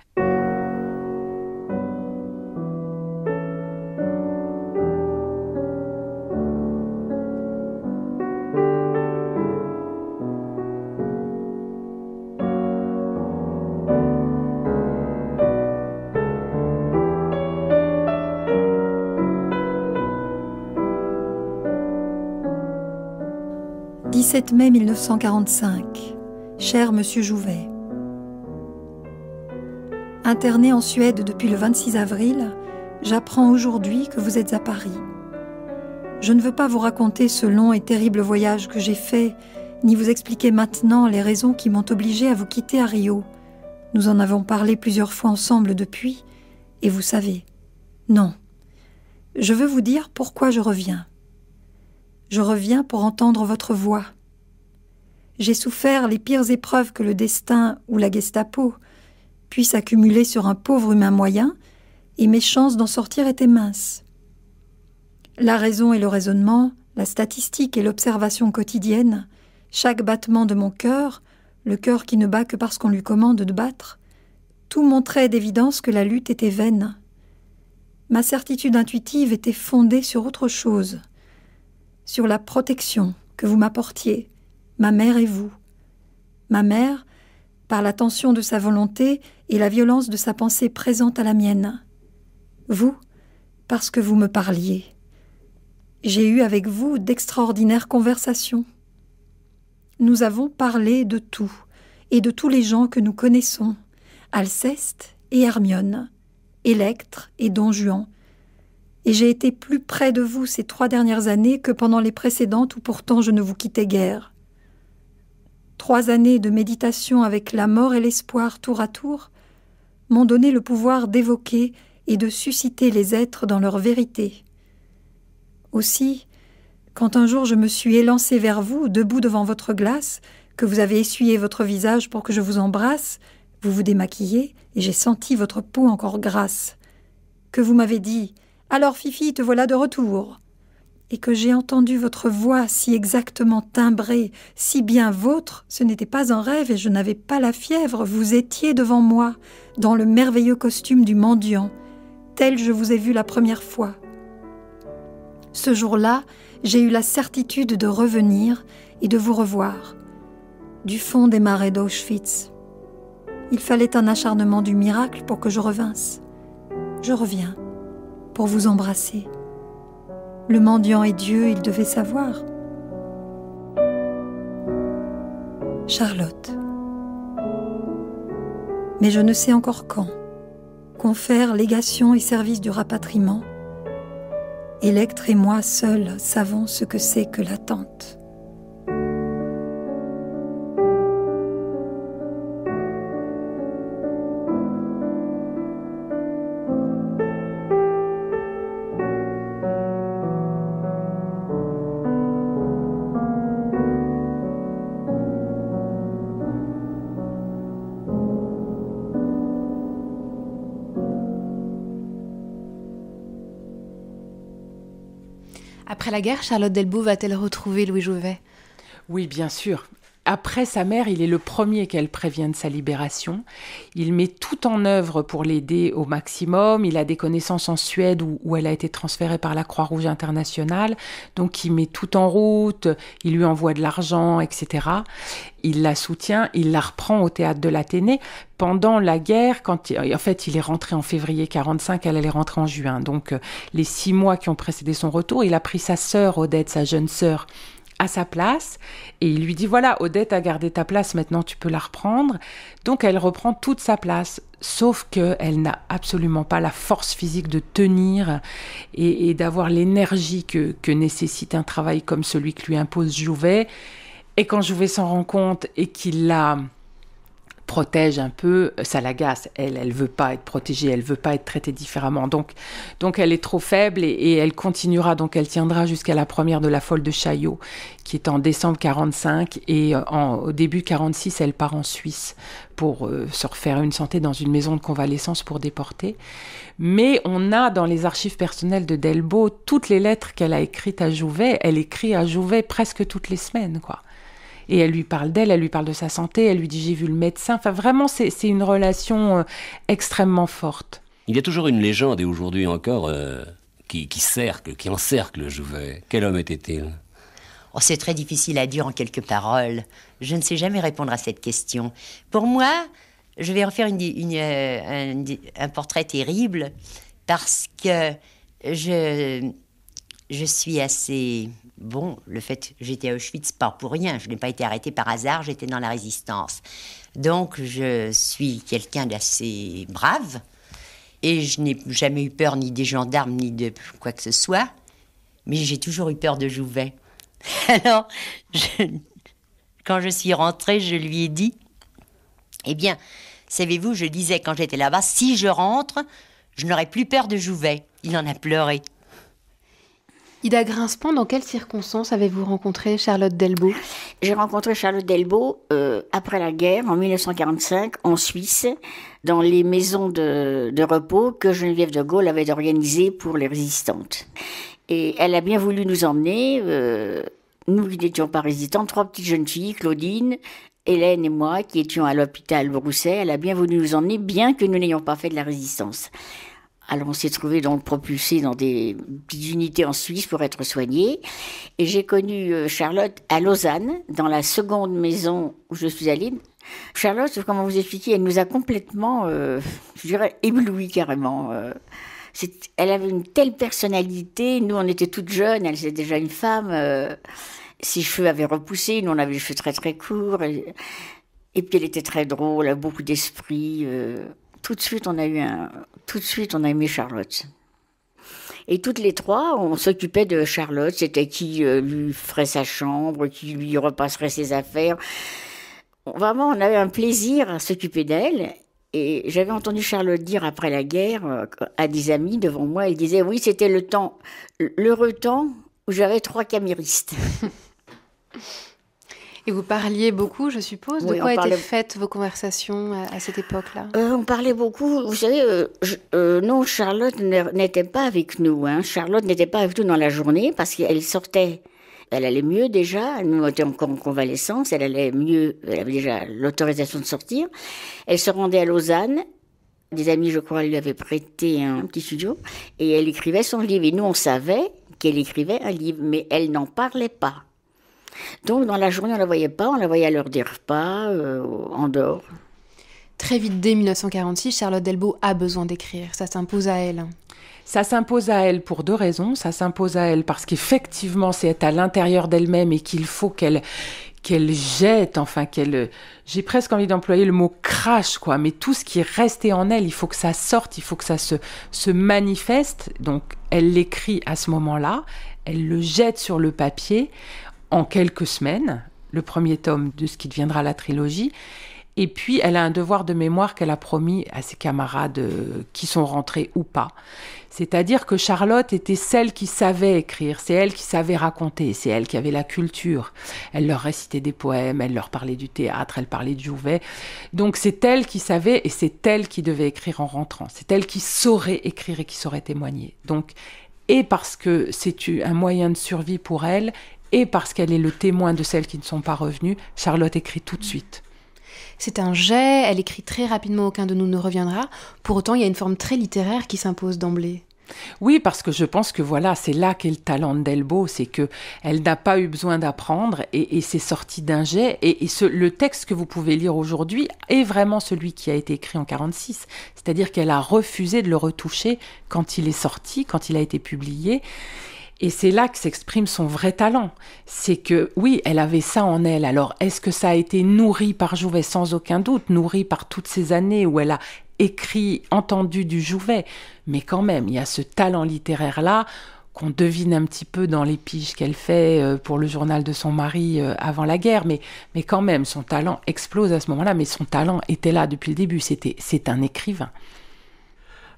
7 mai 1945, cher Monsieur Jouvet. Interné en Suède depuis le 26 avril, j'apprends aujourd'hui que vous êtes à Paris. Je ne veux pas vous raconter ce long et terrible voyage que j'ai fait, ni vous expliquer maintenant les raisons qui m'ont obligé à vous quitter à Rio. Nous en avons parlé plusieurs fois ensemble depuis, et vous savez. Non. Je veux vous dire pourquoi je reviens. Je reviens pour entendre votre voix, j'ai souffert les pires épreuves que le destin ou la Gestapo puissent accumuler sur un pauvre humain moyen, et mes chances d'en sortir étaient minces. La raison et le raisonnement, la statistique et l'observation quotidienne, chaque battement de mon cœur, le cœur qui ne bat que parce qu'on lui commande de battre, tout montrait d'évidence que la lutte était vaine. Ma certitude intuitive était fondée sur autre chose, sur la protection que vous m'apportiez, ma mère et vous. Ma mère, par la tension de sa volonté et la violence de sa pensée présente à la mienne. Vous, parce que vous me parliez. J'ai eu avec vous d'extraordinaires conversations. Nous avons parlé de tout et de tous les gens que nous connaissons, Alceste et Hermione, Électre et Don Juan. Et j'ai été plus près de vous ces trois dernières années que pendant les précédentes où pourtant je ne vous quittais guère. Trois années de méditation avec la mort et l'espoir tour à tour m'ont donné le pouvoir d'évoquer et de susciter les êtres dans leur vérité. Aussi, quand un jour je me suis élancé vers vous, debout devant votre glace, que vous avez essuyé votre visage pour que je vous embrasse, vous vous démaquillez, et j'ai senti votre peau encore grasse. Que vous m'avez dit Alors, Fifi, te voilà de retour et que j'ai entendu votre voix si exactement timbrée, si bien vôtre, ce n'était pas un rêve et je n'avais pas la fièvre, vous étiez devant moi, dans le merveilleux costume du mendiant, tel je vous ai vu la première fois. Ce jour-là, j'ai eu la certitude de revenir et de vous revoir, du fond des marais d'Auschwitz. Il fallait un acharnement du miracle pour que je revinsse. Je reviens pour vous embrasser. Le mendiant est Dieu, il devait savoir. Charlotte. Mais je ne sais encore quand. Confère légation et service du rapatriement. Electre et moi seuls savons ce que c'est que l'attente. la guerre, Charlotte Delbou va-t-elle retrouver Louis Jouvet oui, bien sûr. Après sa mère, il est le premier qu'elle prévient de sa libération. Il met tout en œuvre pour l'aider au maximum. Il a des connaissances en Suède où, elle a été transférée par la Croix-Rouge internationale. Donc il met tout en route, il lui envoie de l'argent, etc. Il la soutient, il la reprend au théâtre de l'Athénée. Pendant la guerre, quand il, en fait il est rentré en février 45, elle, elle est rentrée en juin. Donc euh, les six mois qui ont précédé son retour, il a pris sa sœur Odette, sa jeune sœur, à sa place et il lui dit voilà Odette a gardé ta place maintenant tu peux la reprendre donc elle reprend toute sa place sauf que elle n'a absolument pas la force physique de tenir et, d'avoir l'énergie que, que, nécessite un travail comme celui que lui impose Jouvet et quand Jouvet s'en rend compte et qu'il la protège un peu, euh, ça l'agace. Elle, elle veut pas être protégée, elle veut pas être traitée différemment. Donc, donc elle est trop faible et, elle continuera. Donc, elle tiendra jusqu'à la première de la folle de Chaillot, qui est en décembre 45 et euh, en, au début 46, elle part en Suisse pour euh, se refaire une santé dans une maison de convalescence pour déporter. Mais on a dans les archives personnelles de Delbo toutes les lettres qu'elle a écrites à Jouvet. Elle écrit à Jouvet presque toutes les semaines, quoi et elle lui parle d'elle, elle lui parle de sa santé, elle lui dit j'ai vu le médecin. Enfin, vraiment, c'est une relation euh, extrêmement forte. Il y a toujours une légende, et aujourd'hui encore, euh, qui, qui, cercle, qui encercle Jouvet. Quel homme était-il oh, C'est très difficile à dire en quelques paroles. Je ne sais jamais répondre à cette question. Pour moi, je vais refaire une, une, euh, un, portrait terrible parce que je, je suis assez bon. Le fait j'étais à Auschwitz, pas pour rien. Je n'ai pas été arrêté par hasard, j'étais dans la résistance. Donc je suis quelqu'un d'assez brave et je n'ai jamais eu peur ni des gendarmes ni de quoi que ce soit. Mais j'ai toujours eu peur de Jouvet. Alors, quand je suis rentrée, je lui ai dit Eh bien, savez-vous, je disais quand j'étais là-bas, si je rentre, je n'aurai plus peur de Jouvet. Il en a pleuré. Ida Grinspan, dans quelles circonstances avez-vous rencontré Charlotte Delbo J'ai rencontré Charlotte Delbo euh, après la guerre, en 1945, en Suisse, dans les maisons de, repos que Geneviève de Gaulle avait organisées pour les résistantes. Et elle a bien voulu nous emmener. Euh, nous qui n'étions pas résistantes, trois petites jeunes filles, Claudine, Hélène et moi, qui étions à l'hôpital Brousset, elle a bien voulu nous emmener, bien que nous n'ayons pas fait de la résistance. Alors on s'est trouvé donc propulsé dans des petites unités en Suisse pour être soigné. Et j'ai connu euh, Charlotte à Lausanne, dans la seconde maison où je suis allée. Charlotte, comment vous expliquer, elle nous a complètement, euh, je dirais, ébloui carrément. Euh. elle avait une telle personnalité. Nous, on était toutes jeunes, elle était déjà une femme. ses cheveux avaient repoussé, nous, on avait les cheveux très très courts. Et, et puis elle était très drôle, beaucoup d'esprit tout de suite, on a eu un, tout de suite, on a aimé Charlotte. Et toutes les trois, on s'occupait de Charlotte. C'était qui euh, lui ferait sa chambre, qui lui repasserait ses affaires. Vraiment, on avait un plaisir à s'occuper d'elle. Et j'avais entendu Charlotte dire après la guerre euh, à des amis devant moi, elle disait oui, c'était le temps, l'heureux temps où j'avais trois caméristes. Et vous parliez beaucoup, je suppose. de quoi étaient faites vos conversations à, cette époque-là euh, On parlait beaucoup. Vous savez, euh, euh, non, Charlotte n'était pas avec nous. Hein. Charlotte n'était pas avec nous dans la journée parce qu'elle sortait. Elle allait mieux déjà, Nous étions encore en convalescence, elle allait mieux, elle avait déjà l'autorisation de sortir. Elle se rendait à Lausanne, des amis, je crois, lui avaient prêté un petit studio, et elle écrivait son livre. Et nous, on savait qu'elle écrivait un livre, mais elle n'en parlait pas. Donc dans la journée, on ne la voyait pas, on la voyait à dire pas euh, en dehors. Très vite, dès 1946, Charlotte Delbo a besoin d'écrire. Ça s'impose à elle. Ça s'impose à elle pour deux raisons. Ça s'impose à elle parce qu'effectivement, c'est à l'intérieur d'elle-même et qu'il faut qu'elle qu'elle jette, enfin qu'elle, j'ai presque envie d'employer le mot crash, quoi, mais tout ce qui est resté en elle, il faut que ça sorte, il faut que ça se, se manifeste. Donc, elle l'écrit à ce moment-là, elle le jette sur le papier en quelques semaines, le premier tome de ce qui deviendra la trilogie. Et puis, elle a un devoir de mémoire qu'elle a promis à ses camarades euh, qui sont rentrés ou pas. C'est-à-dire que Charlotte était celle qui savait écrire, c'est elle qui savait raconter, c'est elle qui avait la culture. Elle leur récitait des poèmes, elle leur parlait du théâtre, elle parlait de Jouvet. Donc c'est elle qui savait et c'est elle qui devait écrire en rentrant. C'est elle qui saurait écrire et qui saurait témoigner. Donc, et parce que c'est un moyen de survie pour elle, et parce qu'elle est le témoin de celles qui ne sont pas revenues, Charlotte écrit tout de suite. C'est un jet, elle écrit très rapidement Aucun de nous ne reviendra. Pour autant, il y a une forme très littéraire qui s'impose d'emblée. Oui, parce que je pense que voilà, c'est là qu'est le talent d'Elbo, c'est que elle n'a pas eu besoin d'apprendre et, c'est sorti d'un jet. Et, le texte que vous pouvez lire aujourd'hui est vraiment celui qui a été écrit en 46, c'est-à-dire qu'elle a refusé de le retoucher quand il est sorti, quand il a été publié. Et c'est là que s'exprime son vrai talent. C'est que oui, elle avait ça en elle. Alors est-ce que ça a été nourri par Jouvet sans aucun doute, nourri par toutes ces années où elle a écrit, entendu du Jouvet Mais quand même, il y a ce talent littéraire-là qu'on devine un petit peu dans les piges qu'elle fait euh, pour le journal de son mari euh, avant la guerre, mais, quand même, son talent explose à ce moment-là, mais son talent était là depuis le début, c'était, c'est un écrivain.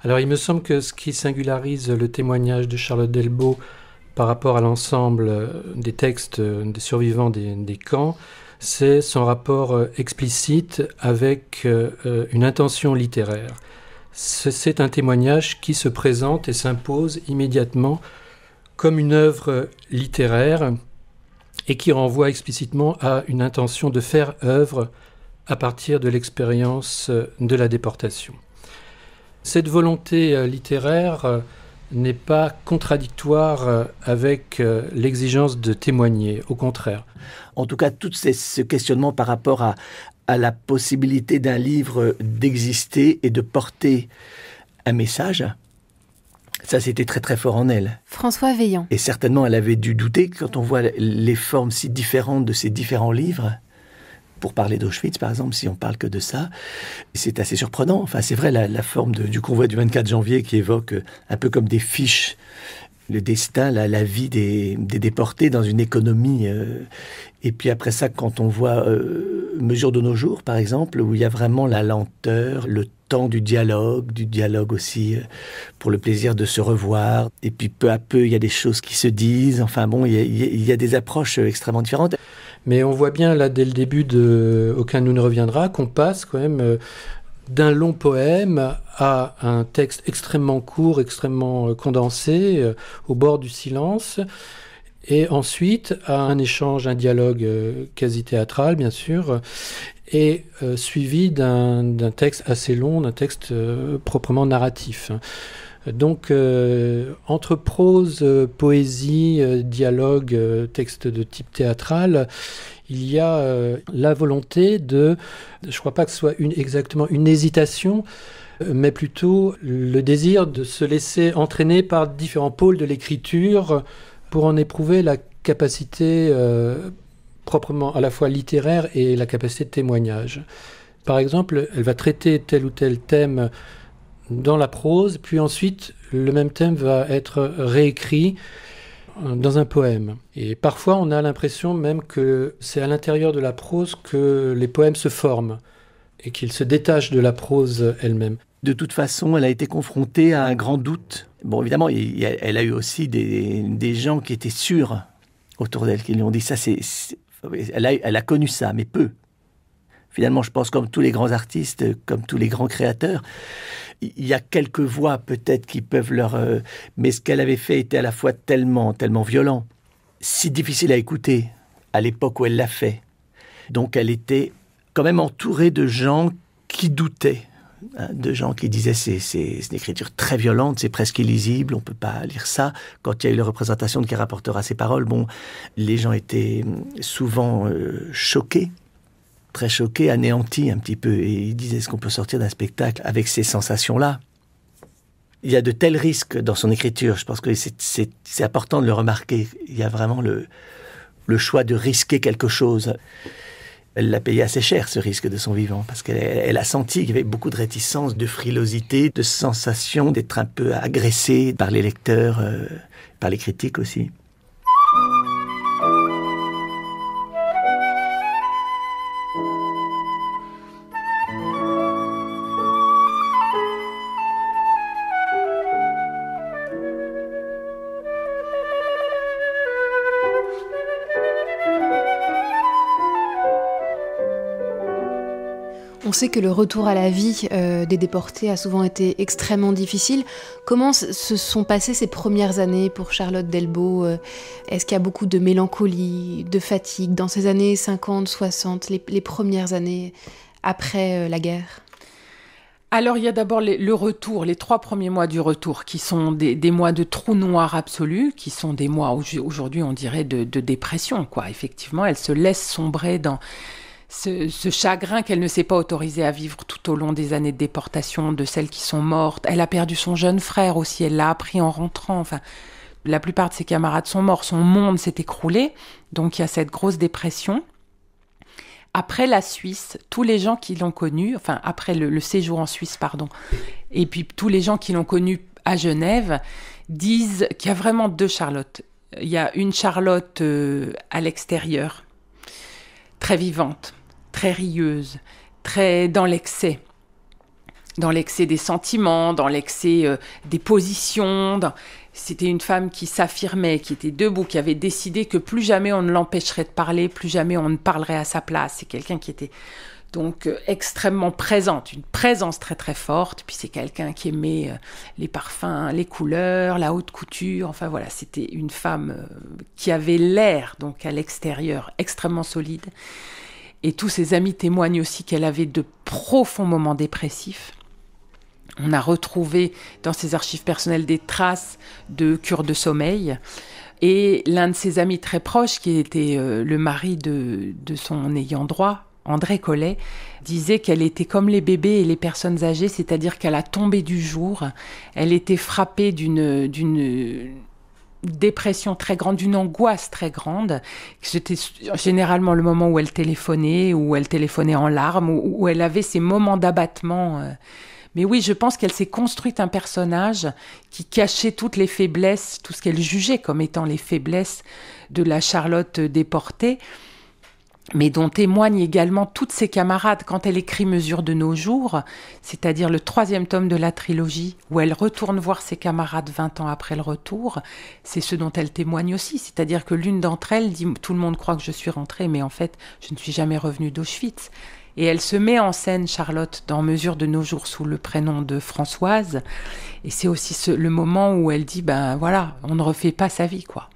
Alors il me semble que ce qui singularise le témoignage de Charlotte Delbault par rapport à l'ensemble euh, des textes euh, des survivants des, camps, c'est son rapport euh, explicite avec une intention littéraire. C'est un témoignage qui se présente et s'impose immédiatement comme une œuvre littéraire et qui renvoie explicitement à une intention de faire œuvre à partir de l'expérience de la déportation. Cette volonté littéraire n'est pas contradictoire euh, avec euh, l'exigence de témoigner, au contraire. En tout cas, tout ce questionnement par rapport à, à la possibilité d'un livre d'exister et de porter un message, ça, c'était très très fort en elle. François Veillant. Et certainement, elle avait dû douter quand on voit les formes si différentes de ces différents livres pour parler d'Auschwitz, par exemple, si on parle que de ça, c'est assez surprenant. Enfin, c'est vrai, la, forme du convoi du 24 janvier qui évoque euh, un peu comme des fiches le destin, la, vie des, déportés dans une économie. Euh, et puis après ça, quand on voit Mesures Mesure de nos jours, par exemple, où il y a vraiment la lenteur, le temps du dialogue, du dialogue aussi euh, pour le plaisir de se revoir. Et puis peu à peu, il y a des choses qui se disent. Enfin bon, il y il y a des approches extrêmement différentes. Mais on voit bien là dès le début de Aucun nous ne reviendra qu'on passe quand même euh, d'un long poème à un texte extrêmement court, extrêmement euh, condensé, euh, au bord du silence, et ensuite à un échange, un dialogue quasi théâtral bien sûr, et suivi d'un texte assez long, d'un texte proprement narratif. Donc, euh, entre prose, euh, poésie, euh, dialogue, texte de type théâtral, il y a la volonté de, je ne crois pas que ce soit une, exactement une hésitation, mais plutôt le désir de se laisser entraîner par différents pôles de l'écriture pour en éprouver la capacité proprement à la fois littéraire et la capacité de témoignage. Par exemple, elle va traiter tel ou tel thème dans la prose, puis ensuite le même thème va être réécrit euh, dans un poème. Et parfois on a l'impression même que c'est à l'intérieur de la prose que les poèmes se forment et qu'ils se détachent de la prose elle-même. De toute façon, elle a été confrontée à un grand doute. Bon, évidemment, elle a eu aussi des, gens qui étaient sûrs autour d'elle, qui lui ont dit ça, c'est... elle a connu ça, mais peu finalement, je pense, comme tous les grands artistes, euh, comme tous les grands créateurs, il y a quelques voix peut-être qui peuvent leur... Euh, mais ce qu'elle avait fait était à la fois tellement, tellement violent, si difficile à écouter à l'époque où elle l'a fait. Donc elle était quand même entourée de gens qui doutaient, hein, de gens qui disaient c'est, c'est, une écriture très violente, c'est presque illisible, on ne peut pas lire ça. Quand il y a eu la représentation de qui rapportera ses paroles, bon, les gens étaient hum, souvent euh, choqués très choqué, anéanti un petit peu. Et il disait, est-ce qu'on peut sortir d'un spectacle avec ces sensations-là Il y a de tels risques dans son écriture. Je pense que c'est important de le remarquer. Il y a vraiment le, choix de risquer quelque chose. Elle l'a payé assez cher, ce risque de son vivant, parce qu'elle a senti qu'il y avait beaucoup de réticence, de frilosité, de sensation d'être un peu agressée par les lecteurs, euh, par les critiques aussi. sait que le retour à la vie euh, des déportés a souvent été extrêmement difficile. Comment se sont passées ces premières années pour Charlotte Delbo euh, Est-ce qu'il y a beaucoup de mélancolie, de fatigue dans ces années 50, 60, les, premières années après euh, la guerre alors il y a d'abord le retour, les trois premiers mois du retour, qui sont des, mois de trou noir absolu, qui sont des mois aujourd'hui on dirait de, dépression, quoi. Effectivement, elle se laisse sombrer dans ce, chagrin qu'elle ne s'est pas autorisée à vivre tout au long des années de déportation, de celles qui sont mortes. Elle a perdu son jeune frère aussi, elle l'a appris en rentrant. Enfin, la plupart de ses camarades sont morts, son monde s'est écroulé, donc il y a cette grosse dépression. Après la Suisse, tous les gens qui l'ont connue, enfin après le, séjour en Suisse, pardon, et puis tous les gens qui l'ont connue à Genève, disent qu'il y a vraiment deux Charlottes. Il y a une Charlotte euh, à l'extérieur, très vivante, très rieuse, très dans l'excès dans l'excès des sentiments, dans l'excès euh, des positions. C'était une femme qui s'affirmait, qui était debout, qui avait décidé que plus jamais on ne l'empêcherait de parler, plus jamais on ne parlerait à sa place. C'est quelqu'un qui était donc euh, extrêmement présente, une présence très très forte. Puis c'est quelqu'un qui aimait euh, les parfums, les couleurs, la haute couture. Enfin voilà, c'était une femme qui avait l'air donc à l'extérieur extrêmement solide et tous ses amis témoignent aussi qu'elle avait de profonds moments dépressifs. On a retrouvé dans ses archives personnelles des traces de cures de sommeil. Et l'un de ses amis très proches, qui était euh, le mari de, son ayant droit, André Collet, disait qu'elle était comme les bébés et les personnes âgées, c'est-à-dire qu'elle a tombé du jour, elle était frappée d'une dépression très grande, d'une angoisse très grande. C'était généralement le moment où elle téléphonait, où elle téléphonait en larmes, où, elle avait ses moments d'abattement. Euh. Mais oui, je pense qu'elle s'est construite un personnage qui cachait toutes les faiblesses, tout ce qu'elle jugeait comme étant les faiblesses de la Charlotte déportée mais dont témoignent également toutes ses camarades quand elle écrit Mesure de nos jours, c'est-à-dire le troisième tome de la trilogie, où elle retourne voir ses camarades 20 ans après le retour, c'est ce dont elle témoigne aussi, c'est-à-dire que l'une d'entre elles dit Tout le monde croit que je suis rentrée, mais en fait, je ne suis jamais revenue d'Auschwitz. Et elle se met en scène, Charlotte, dans Mesure de nos jours, sous le prénom de Françoise. Et c'est aussi le moment où elle dit, ben voilà, on ne refait pas sa vie, quoi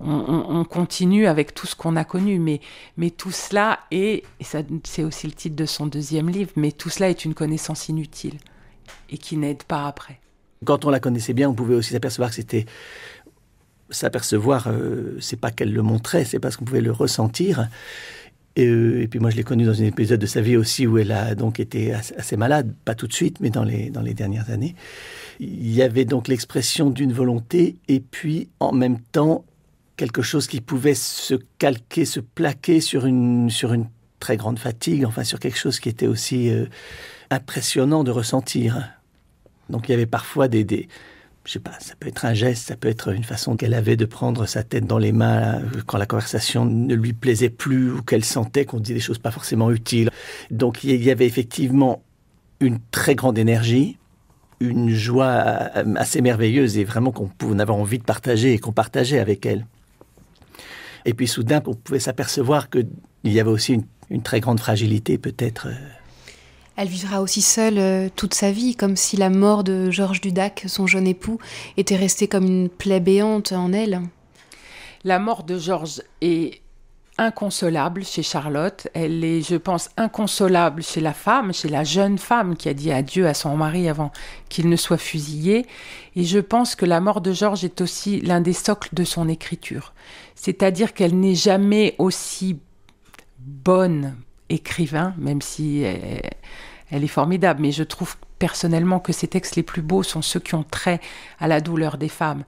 on, continue avec tout ce qu'on a connu, mais, mais tout cela est, et ça, c'est aussi le titre de son deuxième livre, mais tout cela est une connaissance inutile et qui n'aide pas après. Quand on la connaissait bien, on pouvait aussi s'apercevoir que c'était s'apercevoir, euh, c'est pas qu'elle le montrait, c'est parce qu'on pouvait le ressentir. Et, euh, puis moi, je l'ai connue dans un épisode de sa vie aussi où elle a donc été assez, malade, pas tout de suite, mais dans dans les dernières années. Il y avait donc l'expression d'une volonté et puis en même temps quelque chose qui pouvait se calquer, se plaquer sur une, sur une très grande fatigue, enfin sur quelque chose qui était aussi euh, impressionnant de ressentir. Donc il y avait parfois des, des, je sais pas, ça peut être un geste, ça peut être une façon qu'elle avait de prendre sa tête dans les mains euh, quand la conversation ne lui plaisait plus ou qu'elle sentait qu'on disait des choses pas forcément utiles. Donc il y avait effectivement une très grande énergie, une joie euh, assez merveilleuse et vraiment qu'on avait envie de partager et qu'on partageait avec elle. Et puis soudain, on pouvait s'apercevoir qu'il y avait aussi une, très grande fragilité peut-être. Euh. Elle vivra aussi seule euh, toute sa vie, comme si la mort de Georges Dudac, son jeune époux, était restée comme une plaie béante en elle. La mort de Georges est inconsolable chez Charlotte, elle est, je pense, inconsolable chez la femme, chez la jeune femme qui a dit adieu à son mari avant qu'il ne soit fusillé, et je pense que la mort de Georges est aussi l'un des socles de son écriture, c'est-à-dire qu'elle n'est jamais aussi bonne écrivain, même si euh, elle, est formidable, mais je trouve personnellement que ses textes les plus beaux sont ceux qui ont trait à la douleur des femmes.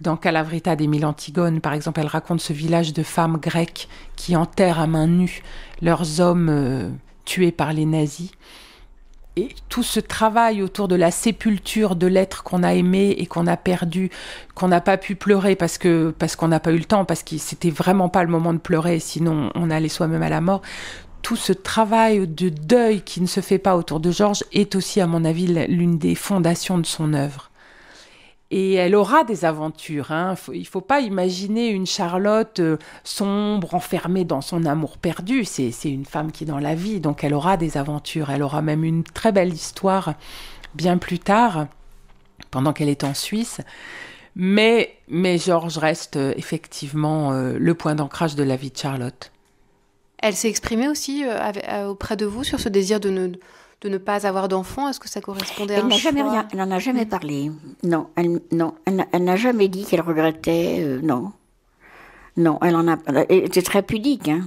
Dans Calavrita des Mille Antigones, par exemple, elle raconte ce village de femmes grecques qui enterrent à main nue leurs hommes euh, tués par les nazis. Et tout ce travail autour de la sépulture de l'être qu'on a aimé et qu'on a perdu, qu'on n'a pas pu pleurer parce que parce qu'on n'a pas eu le temps, parce que c'était vraiment pas le moment de pleurer, sinon on allait soi-même à la mort. Tout ce travail de deuil qui ne se fait pas autour de Georges est aussi, à mon avis, l'une des fondations de son œuvre et elle aura des aventures. Hein. il ne faut pas imaginer une Charlotte euh, sombre, enfermée dans son amour perdu. C'est une femme qui est dans la vie, donc elle aura des aventures. Elle aura même une très belle histoire bien plus tard, pendant qu'elle est en Suisse. Mais, mais Georges reste euh, effectivement euh, le point d'ancrage de la vie de Charlotte. Elle s'est exprimée aussi auprès de vous sur ce désir de ne de ne pas avoir d'enfant Est-ce que ça correspondait à un choix jamais Elle n'en a jamais mm. parlé. Non, elle, non, elle n'a jamais dit qu'elle regrettait. Euh, non, non, elle en a. Elle était très pudique. Hein.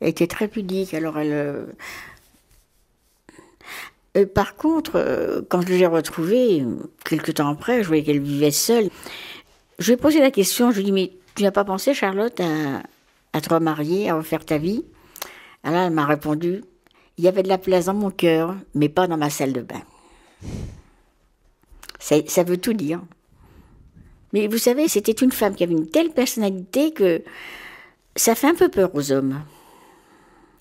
Elle était très pudique. Alors elle. Euh, euh, par contre, quand je l'ai retrouvée, quelques temps après, je voyais qu'elle vivait seule. Je lui ai posé la question, je lui ai dit, mais tu n'as pas pensé, Charlotte, à, te remarier, à refaire ta vie Alors ah elle m'a répondu, il y avait de la place dans mon cœur, mais pas dans ma salle de bain. Ça, ça veut tout dire. Mais vous savez, c'était une femme qui avait une telle personnalité que ça fait un peu peur aux hommes.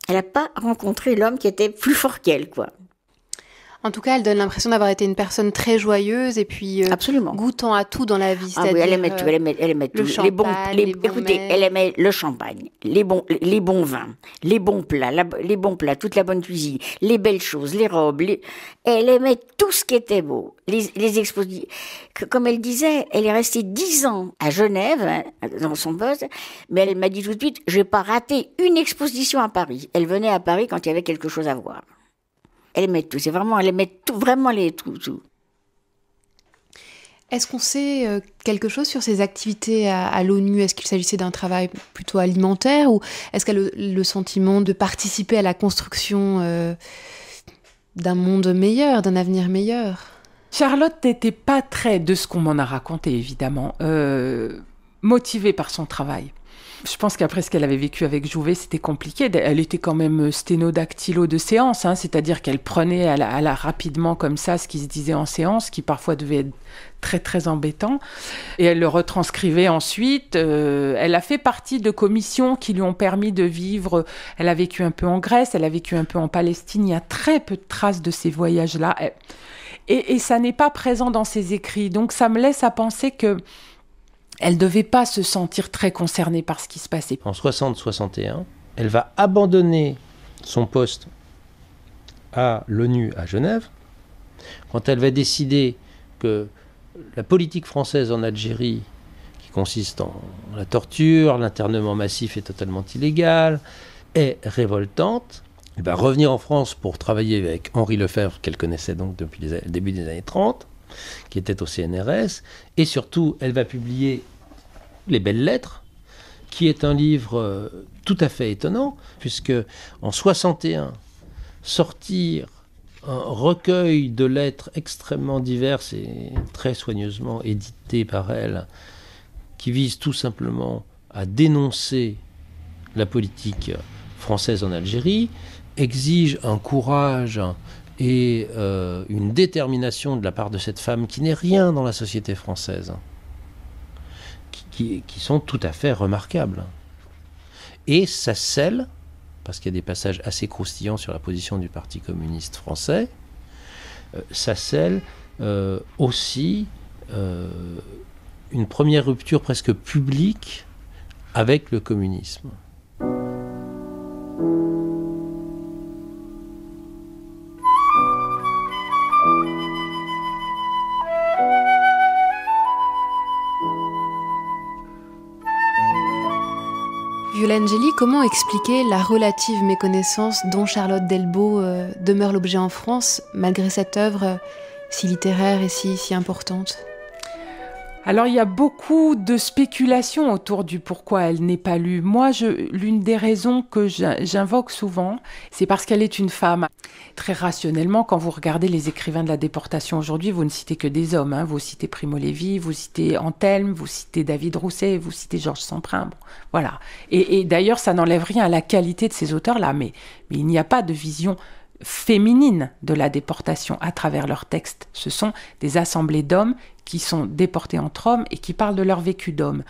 Elle n'a pas rencontré l'homme qui était plus fort qu'elle, quoi. En tout cas, elle donne l'impression d'avoir été une personne très joyeuse et puis euh, goûtant à tout dans la vie. Ah elle aimait tout, elle aimait, euh, tout. Le les bons, les, écoutez, elle aimait le champagne, les bons, les bons vins, les bons plats, les bons plats, toute la bonne cuisine, les belles choses, les robes. Elle aimait tout ce qui était beau. Les, expositions. Comme elle disait, elle est restée dix ans à Genève, hein, dans son buzz mais elle m'a dit tout de suite, je n'ai pas raté une exposition à Paris. Elle venait à Paris quand il y avait quelque chose à voir. Elle aimait tout. C'est vraiment, elle aimait tout, vraiment les tout, tout. Est-ce qu'on sait euh, quelque chose sur ses activités à, l'ONU Est-ce qu'il s'agissait d'un travail plutôt alimentaire ou est-ce qu'elle a le, sentiment de participer à la construction euh, d'un monde meilleur, d'un avenir meilleur Charlotte n'était pas très, de ce qu'on m'en a raconté évidemment, euh, motivée par son travail je pense qu'après ce qu'elle avait vécu avec Jouvet, c'était compliqué. Elle était quand même euh, sténodactylo de séance, hein. c'est-à-dire qu'elle prenait à la rapidement comme ça ce qui se disait en séance, qui parfois devait être très très embêtant. Et elle le retranscrivait ensuite. Euh, elle a fait partie de commissions qui lui ont permis de vivre. Elle a vécu un peu en Grèce, elle a vécu un peu en Palestine. Il y a très peu de traces de ces voyages-là. et, ça n'est pas présent dans ses écrits. Donc ça me laisse à penser que elle devait pas se sentir très concernée par ce qui se passait. En 60-61, elle va abandonner son poste à l'ONU à Genève quand elle va décider que la politique française en Algérie, qui consiste en la torture, l'internement massif est totalement illégal, est révoltante. Elle va revenir en France pour travailler avec Henri Lefebvre, qu'elle connaissait donc depuis le début des années 30 qui était au CNRS. Et surtout, elle va publier Les Belles Lettres, qui est un livre euh, tout à fait étonnant, puisque en 1961, sortir un recueil de lettres extrêmement diverses et très soigneusement éditées par elle, qui vise tout simplement à dénoncer la politique française en Algérie, exige un courage et euh, une détermination de la part de cette femme qui n'est rien dans la société française, qui, sont tout à fait remarquables. Et ça scelle, parce qu'il y a des passages assez croustillants sur la position du Parti communiste français, ça euh, scelle euh, aussi une première rupture presque publique avec le communisme. Angélie, comment expliquer la relative méconnaissance dont Charlotte Delbo euh, demeure l'objet en France, malgré cette œuvre euh, si littéraire et si, si importante alors il y a beaucoup de spéculations autour du pourquoi elle n'est pas lue. Moi, l'une des raisons que j'invoque souvent, c'est parce qu'elle est une femme. Très rationnellement, quand vous regardez les écrivains de la déportation aujourd'hui, vous ne citez que des hommes. Hein. Vous citez Primo Levi, vous citez Anthelme, vous citez David Rousset, vous citez Georges Semprin. voilà. Et, d'ailleurs, ça n'enlève rien à la qualité de ces auteurs-là, mais il n'y a pas de vision féminine de la déportation à travers leurs textes. Ce sont des assemblées d'hommes qui sont déportés entre hommes et qui parlent de leur vécu d'homme.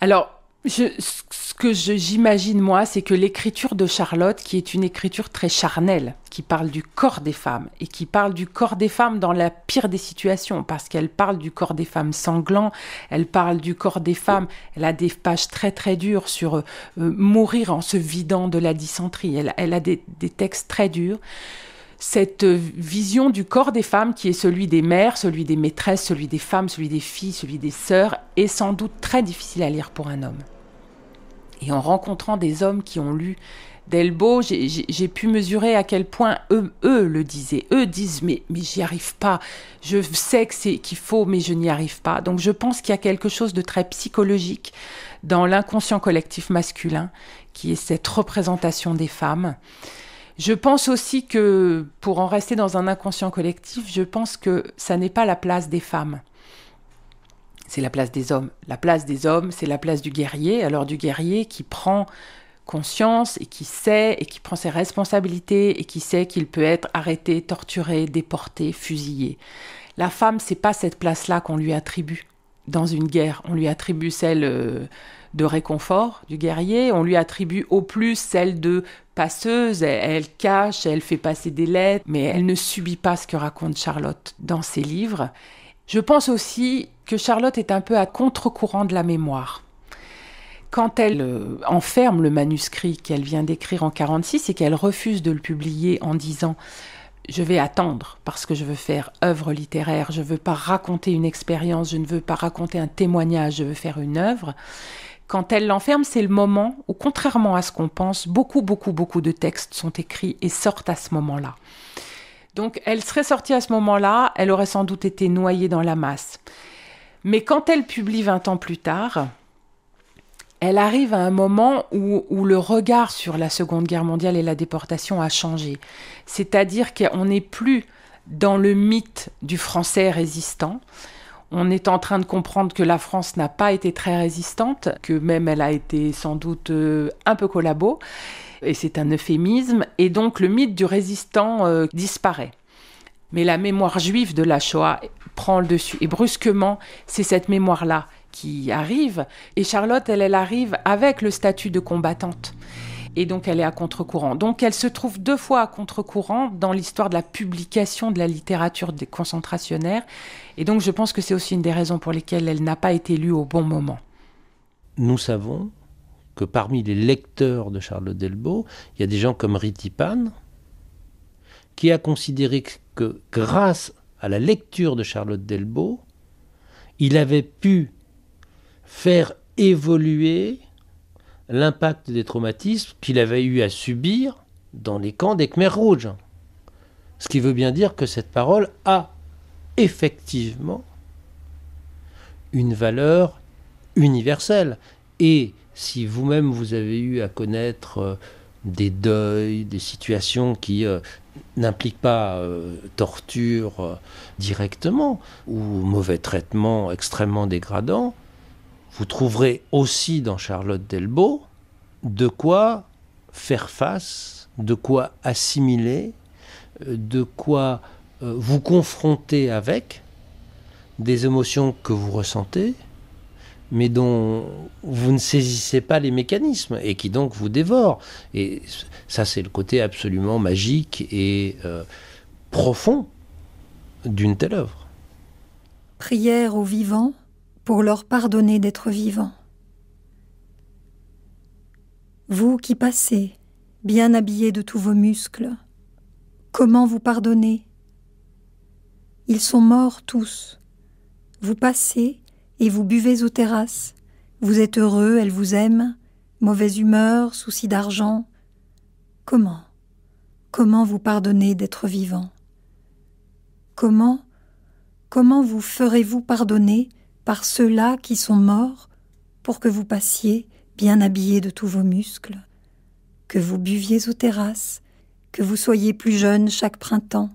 Alors, ce que j'imagine moi, c'est que l'écriture de Charlotte, qui est une écriture très charnelle, qui parle du corps des femmes, et qui parle du corps des femmes dans la pire des situations, parce qu'elle parle du corps des femmes sanglants, elle parle du corps des femmes, elle a des pages très très dures sur euh, mourir en se vidant de la dysenterie, elle, a des, des textes très durs cette vision du corps des femmes qui est celui des mères, celui des maîtresses, celui des femmes, celui des filles, celui des sœurs, est sans doute très difficile à lire pour un homme. Et en rencontrant des hommes qui ont lu Delbo, j'ai pu mesurer à quel point eux, le disaient. Eux disent mais, mais j'y arrive pas. Je sais que c'est qu'il faut, mais je n'y arrive pas. Donc je pense qu'il y a quelque chose de très psychologique dans l'inconscient collectif masculin, qui est cette représentation des femmes. Je pense aussi que, pour en rester dans un inconscient collectif, je pense que ça n'est pas la place des femmes. C'est la place des hommes. La place des hommes, c'est la place du guerrier. Alors du guerrier qui prend conscience et qui sait et qui prend ses responsabilités et qui sait qu'il peut être arrêté, torturé, déporté, fusillé. La femme, c'est pas cette place-là qu'on lui attribue dans une guerre. On lui attribue celle euh, de réconfort du guerrier, on lui attribue au plus celle de passeuse, elle, cache, elle fait passer des lettres, mais elle ne subit pas ce que raconte Charlotte dans ses livres. Je pense aussi que Charlotte est un peu à contre-courant de la mémoire. Quand elle euh, enferme le manuscrit qu'elle vient d'écrire en 1946 et qu'elle refuse de le publier en disant je vais attendre parce que je veux faire œuvre littéraire, je ne veux pas raconter une expérience, je ne veux pas raconter un témoignage, je veux faire une œuvre. Quand elle l'enferme, c'est le moment où, contrairement à ce qu'on pense, beaucoup, beaucoup, beaucoup de textes sont écrits et sortent à ce moment-là. Donc elle serait sortie à ce moment-là, elle aurait sans doute été noyée dans la masse. Mais quand elle publie 20 ans plus tard, elle arrive à un moment où, où, le regard sur la Seconde Guerre mondiale et la déportation a changé. C'est-à-dire qu'on n'est plus dans le mythe du Français résistant, on est en train de comprendre que la France n'a pas été très résistante, que même elle a été sans doute euh, un peu collabo, et c'est un euphémisme, et donc le mythe du résistant euh, disparaît. Mais la mémoire juive de la Shoah prend le dessus, et brusquement, c'est cette mémoire-là qui arrive, et Charlotte, elle, elle arrive avec le statut de combattante et donc elle est à contre-courant. Donc elle se trouve deux fois à contre-courant dans l'histoire de la publication de la littérature des concentrationnaires, et donc je pense que c'est aussi une des raisons pour lesquelles elle n'a pas été lue au bon moment. Nous savons que parmi les lecteurs de Charlotte Delbo, il y a des gens comme Ritipan, qui a considéré que grâce à la lecture de Charlotte Delbo, il avait pu faire évoluer l'impact des traumatismes qu'il avait eu à subir dans les camps des Khmer rouges. Ce qui veut bien dire que cette parole a effectivement une valeur universelle. Et si vous-même vous avez eu à connaître euh, des deuils, des situations qui euh, n'impliquent pas euh, torture directement ou mauvais traitement extrêmement dégradant, vous trouverez aussi dans Charlotte Delbo de quoi faire face, de quoi assimiler, euh, de quoi euh, vous confronter avec des émotions que vous ressentez, mais dont vous ne saisissez pas les mécanismes et qui donc vous dévorent. Et ça, c'est le côté absolument magique et euh, profond d'une telle œuvre. Prière aux vivants pour leur pardonner d'être vivants. Vous qui passez, bien habillés de tous vos muscles, comment vous pardonnez Ils sont morts tous. Vous passez et vous buvez aux terrasses. Vous êtes heureux, elle vous aime. Mauvaise humeur, souci d'argent. Comment Comment vous pardonner d'être vivant Comment Comment vous ferez-vous pardonner par ceux-là qui sont morts, pour que vous passiez bien habillés de tous vos muscles, que vous buviez aux terrasses, que vous soyez plus jeunes chaque printemps.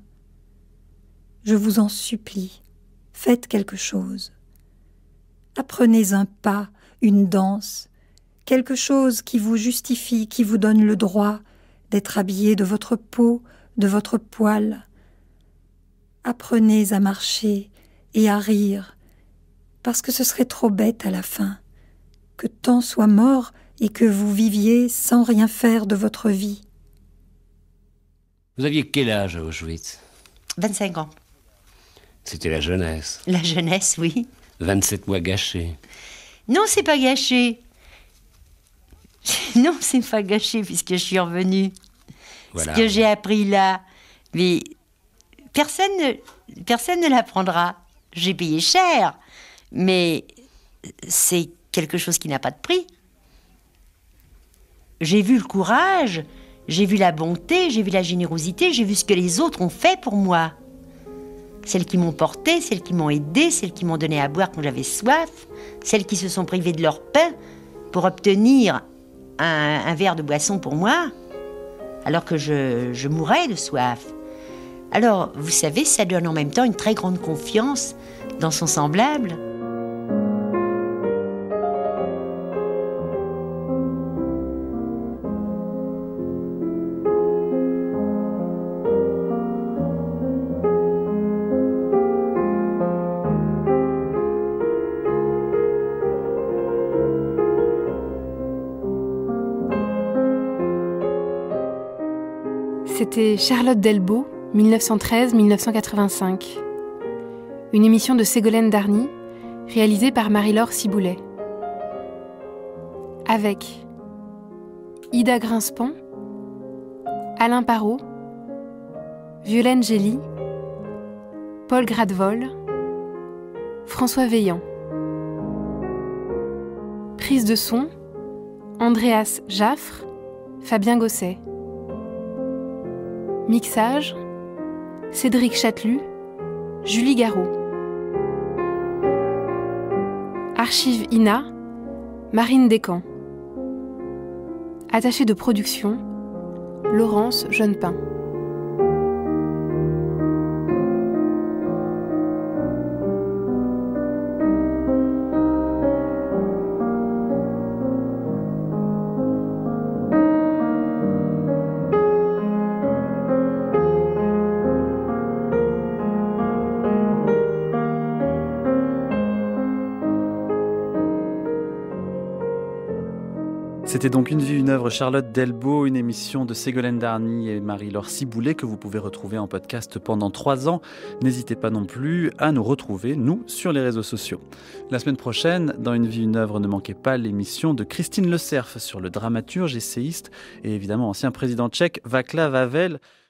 Je vous en supplie, faites quelque chose. Apprenez un pas, une danse, quelque chose qui vous justifie, qui vous donne le droit d'être habillé de votre peau, de votre poil. Apprenez à marcher et à rire parce que ce serait trop bête à la fin. Que tant soit mort et que vous viviez sans rien faire de votre vie. Vous aviez quel âge à Auschwitz 25 ans. C'était la jeunesse. La jeunesse, oui. 27 mois gâchés. Non, c'est pas gâché. non, c'est pas gâché puisque je suis revenu. Ce que j'ai appris là, mais personne personne ne l'apprendra. J'ai payé cher mais c'est quelque chose qui n'a pas de prix. J'ai vu le courage, j'ai vu la bonté, j'ai vu la générosité, j'ai vu ce que les autres ont fait pour moi. Celles qui m'ont porté, celles qui m'ont aidé, celles qui m'ont donné à boire quand j'avais soif, celles qui se sont privées de leur pain pour obtenir un, verre de boisson pour moi, alors que je, je mourais de soif. Alors, vous savez, ça donne en même temps une très grande confiance dans son semblable. C'était Charlotte Delbo, 1913-1985. Une émission de Ségolène Darny, réalisée par Marie-Laure Ciboulet. Avec Ida Grinspan Alain Parot, Violaine Gély, Paul Gradvol, François Veillant. Prise de son, Andreas Jaffre, Fabien Gosset. Mixage Cédric Châtelu, Julie Garraud. Archive INA, Marine Descamps. Attachée de production, Laurence Jeunepin. C'était donc Une vie, une œuvre, Charlotte Delbo, une émission de Ségolène Darny et Marie-Laure Ciboulet que vous pouvez retrouver en podcast pendant trois ans. N'hésitez pas non plus à nous retrouver, nous, sur les réseaux sociaux. La semaine prochaine, dans Une vie, une œuvre, ne manquez pas l'émission de Christine Le Cerf sur le dramaturge, essayiste et évidemment ancien président tchèque Vaclav Havel.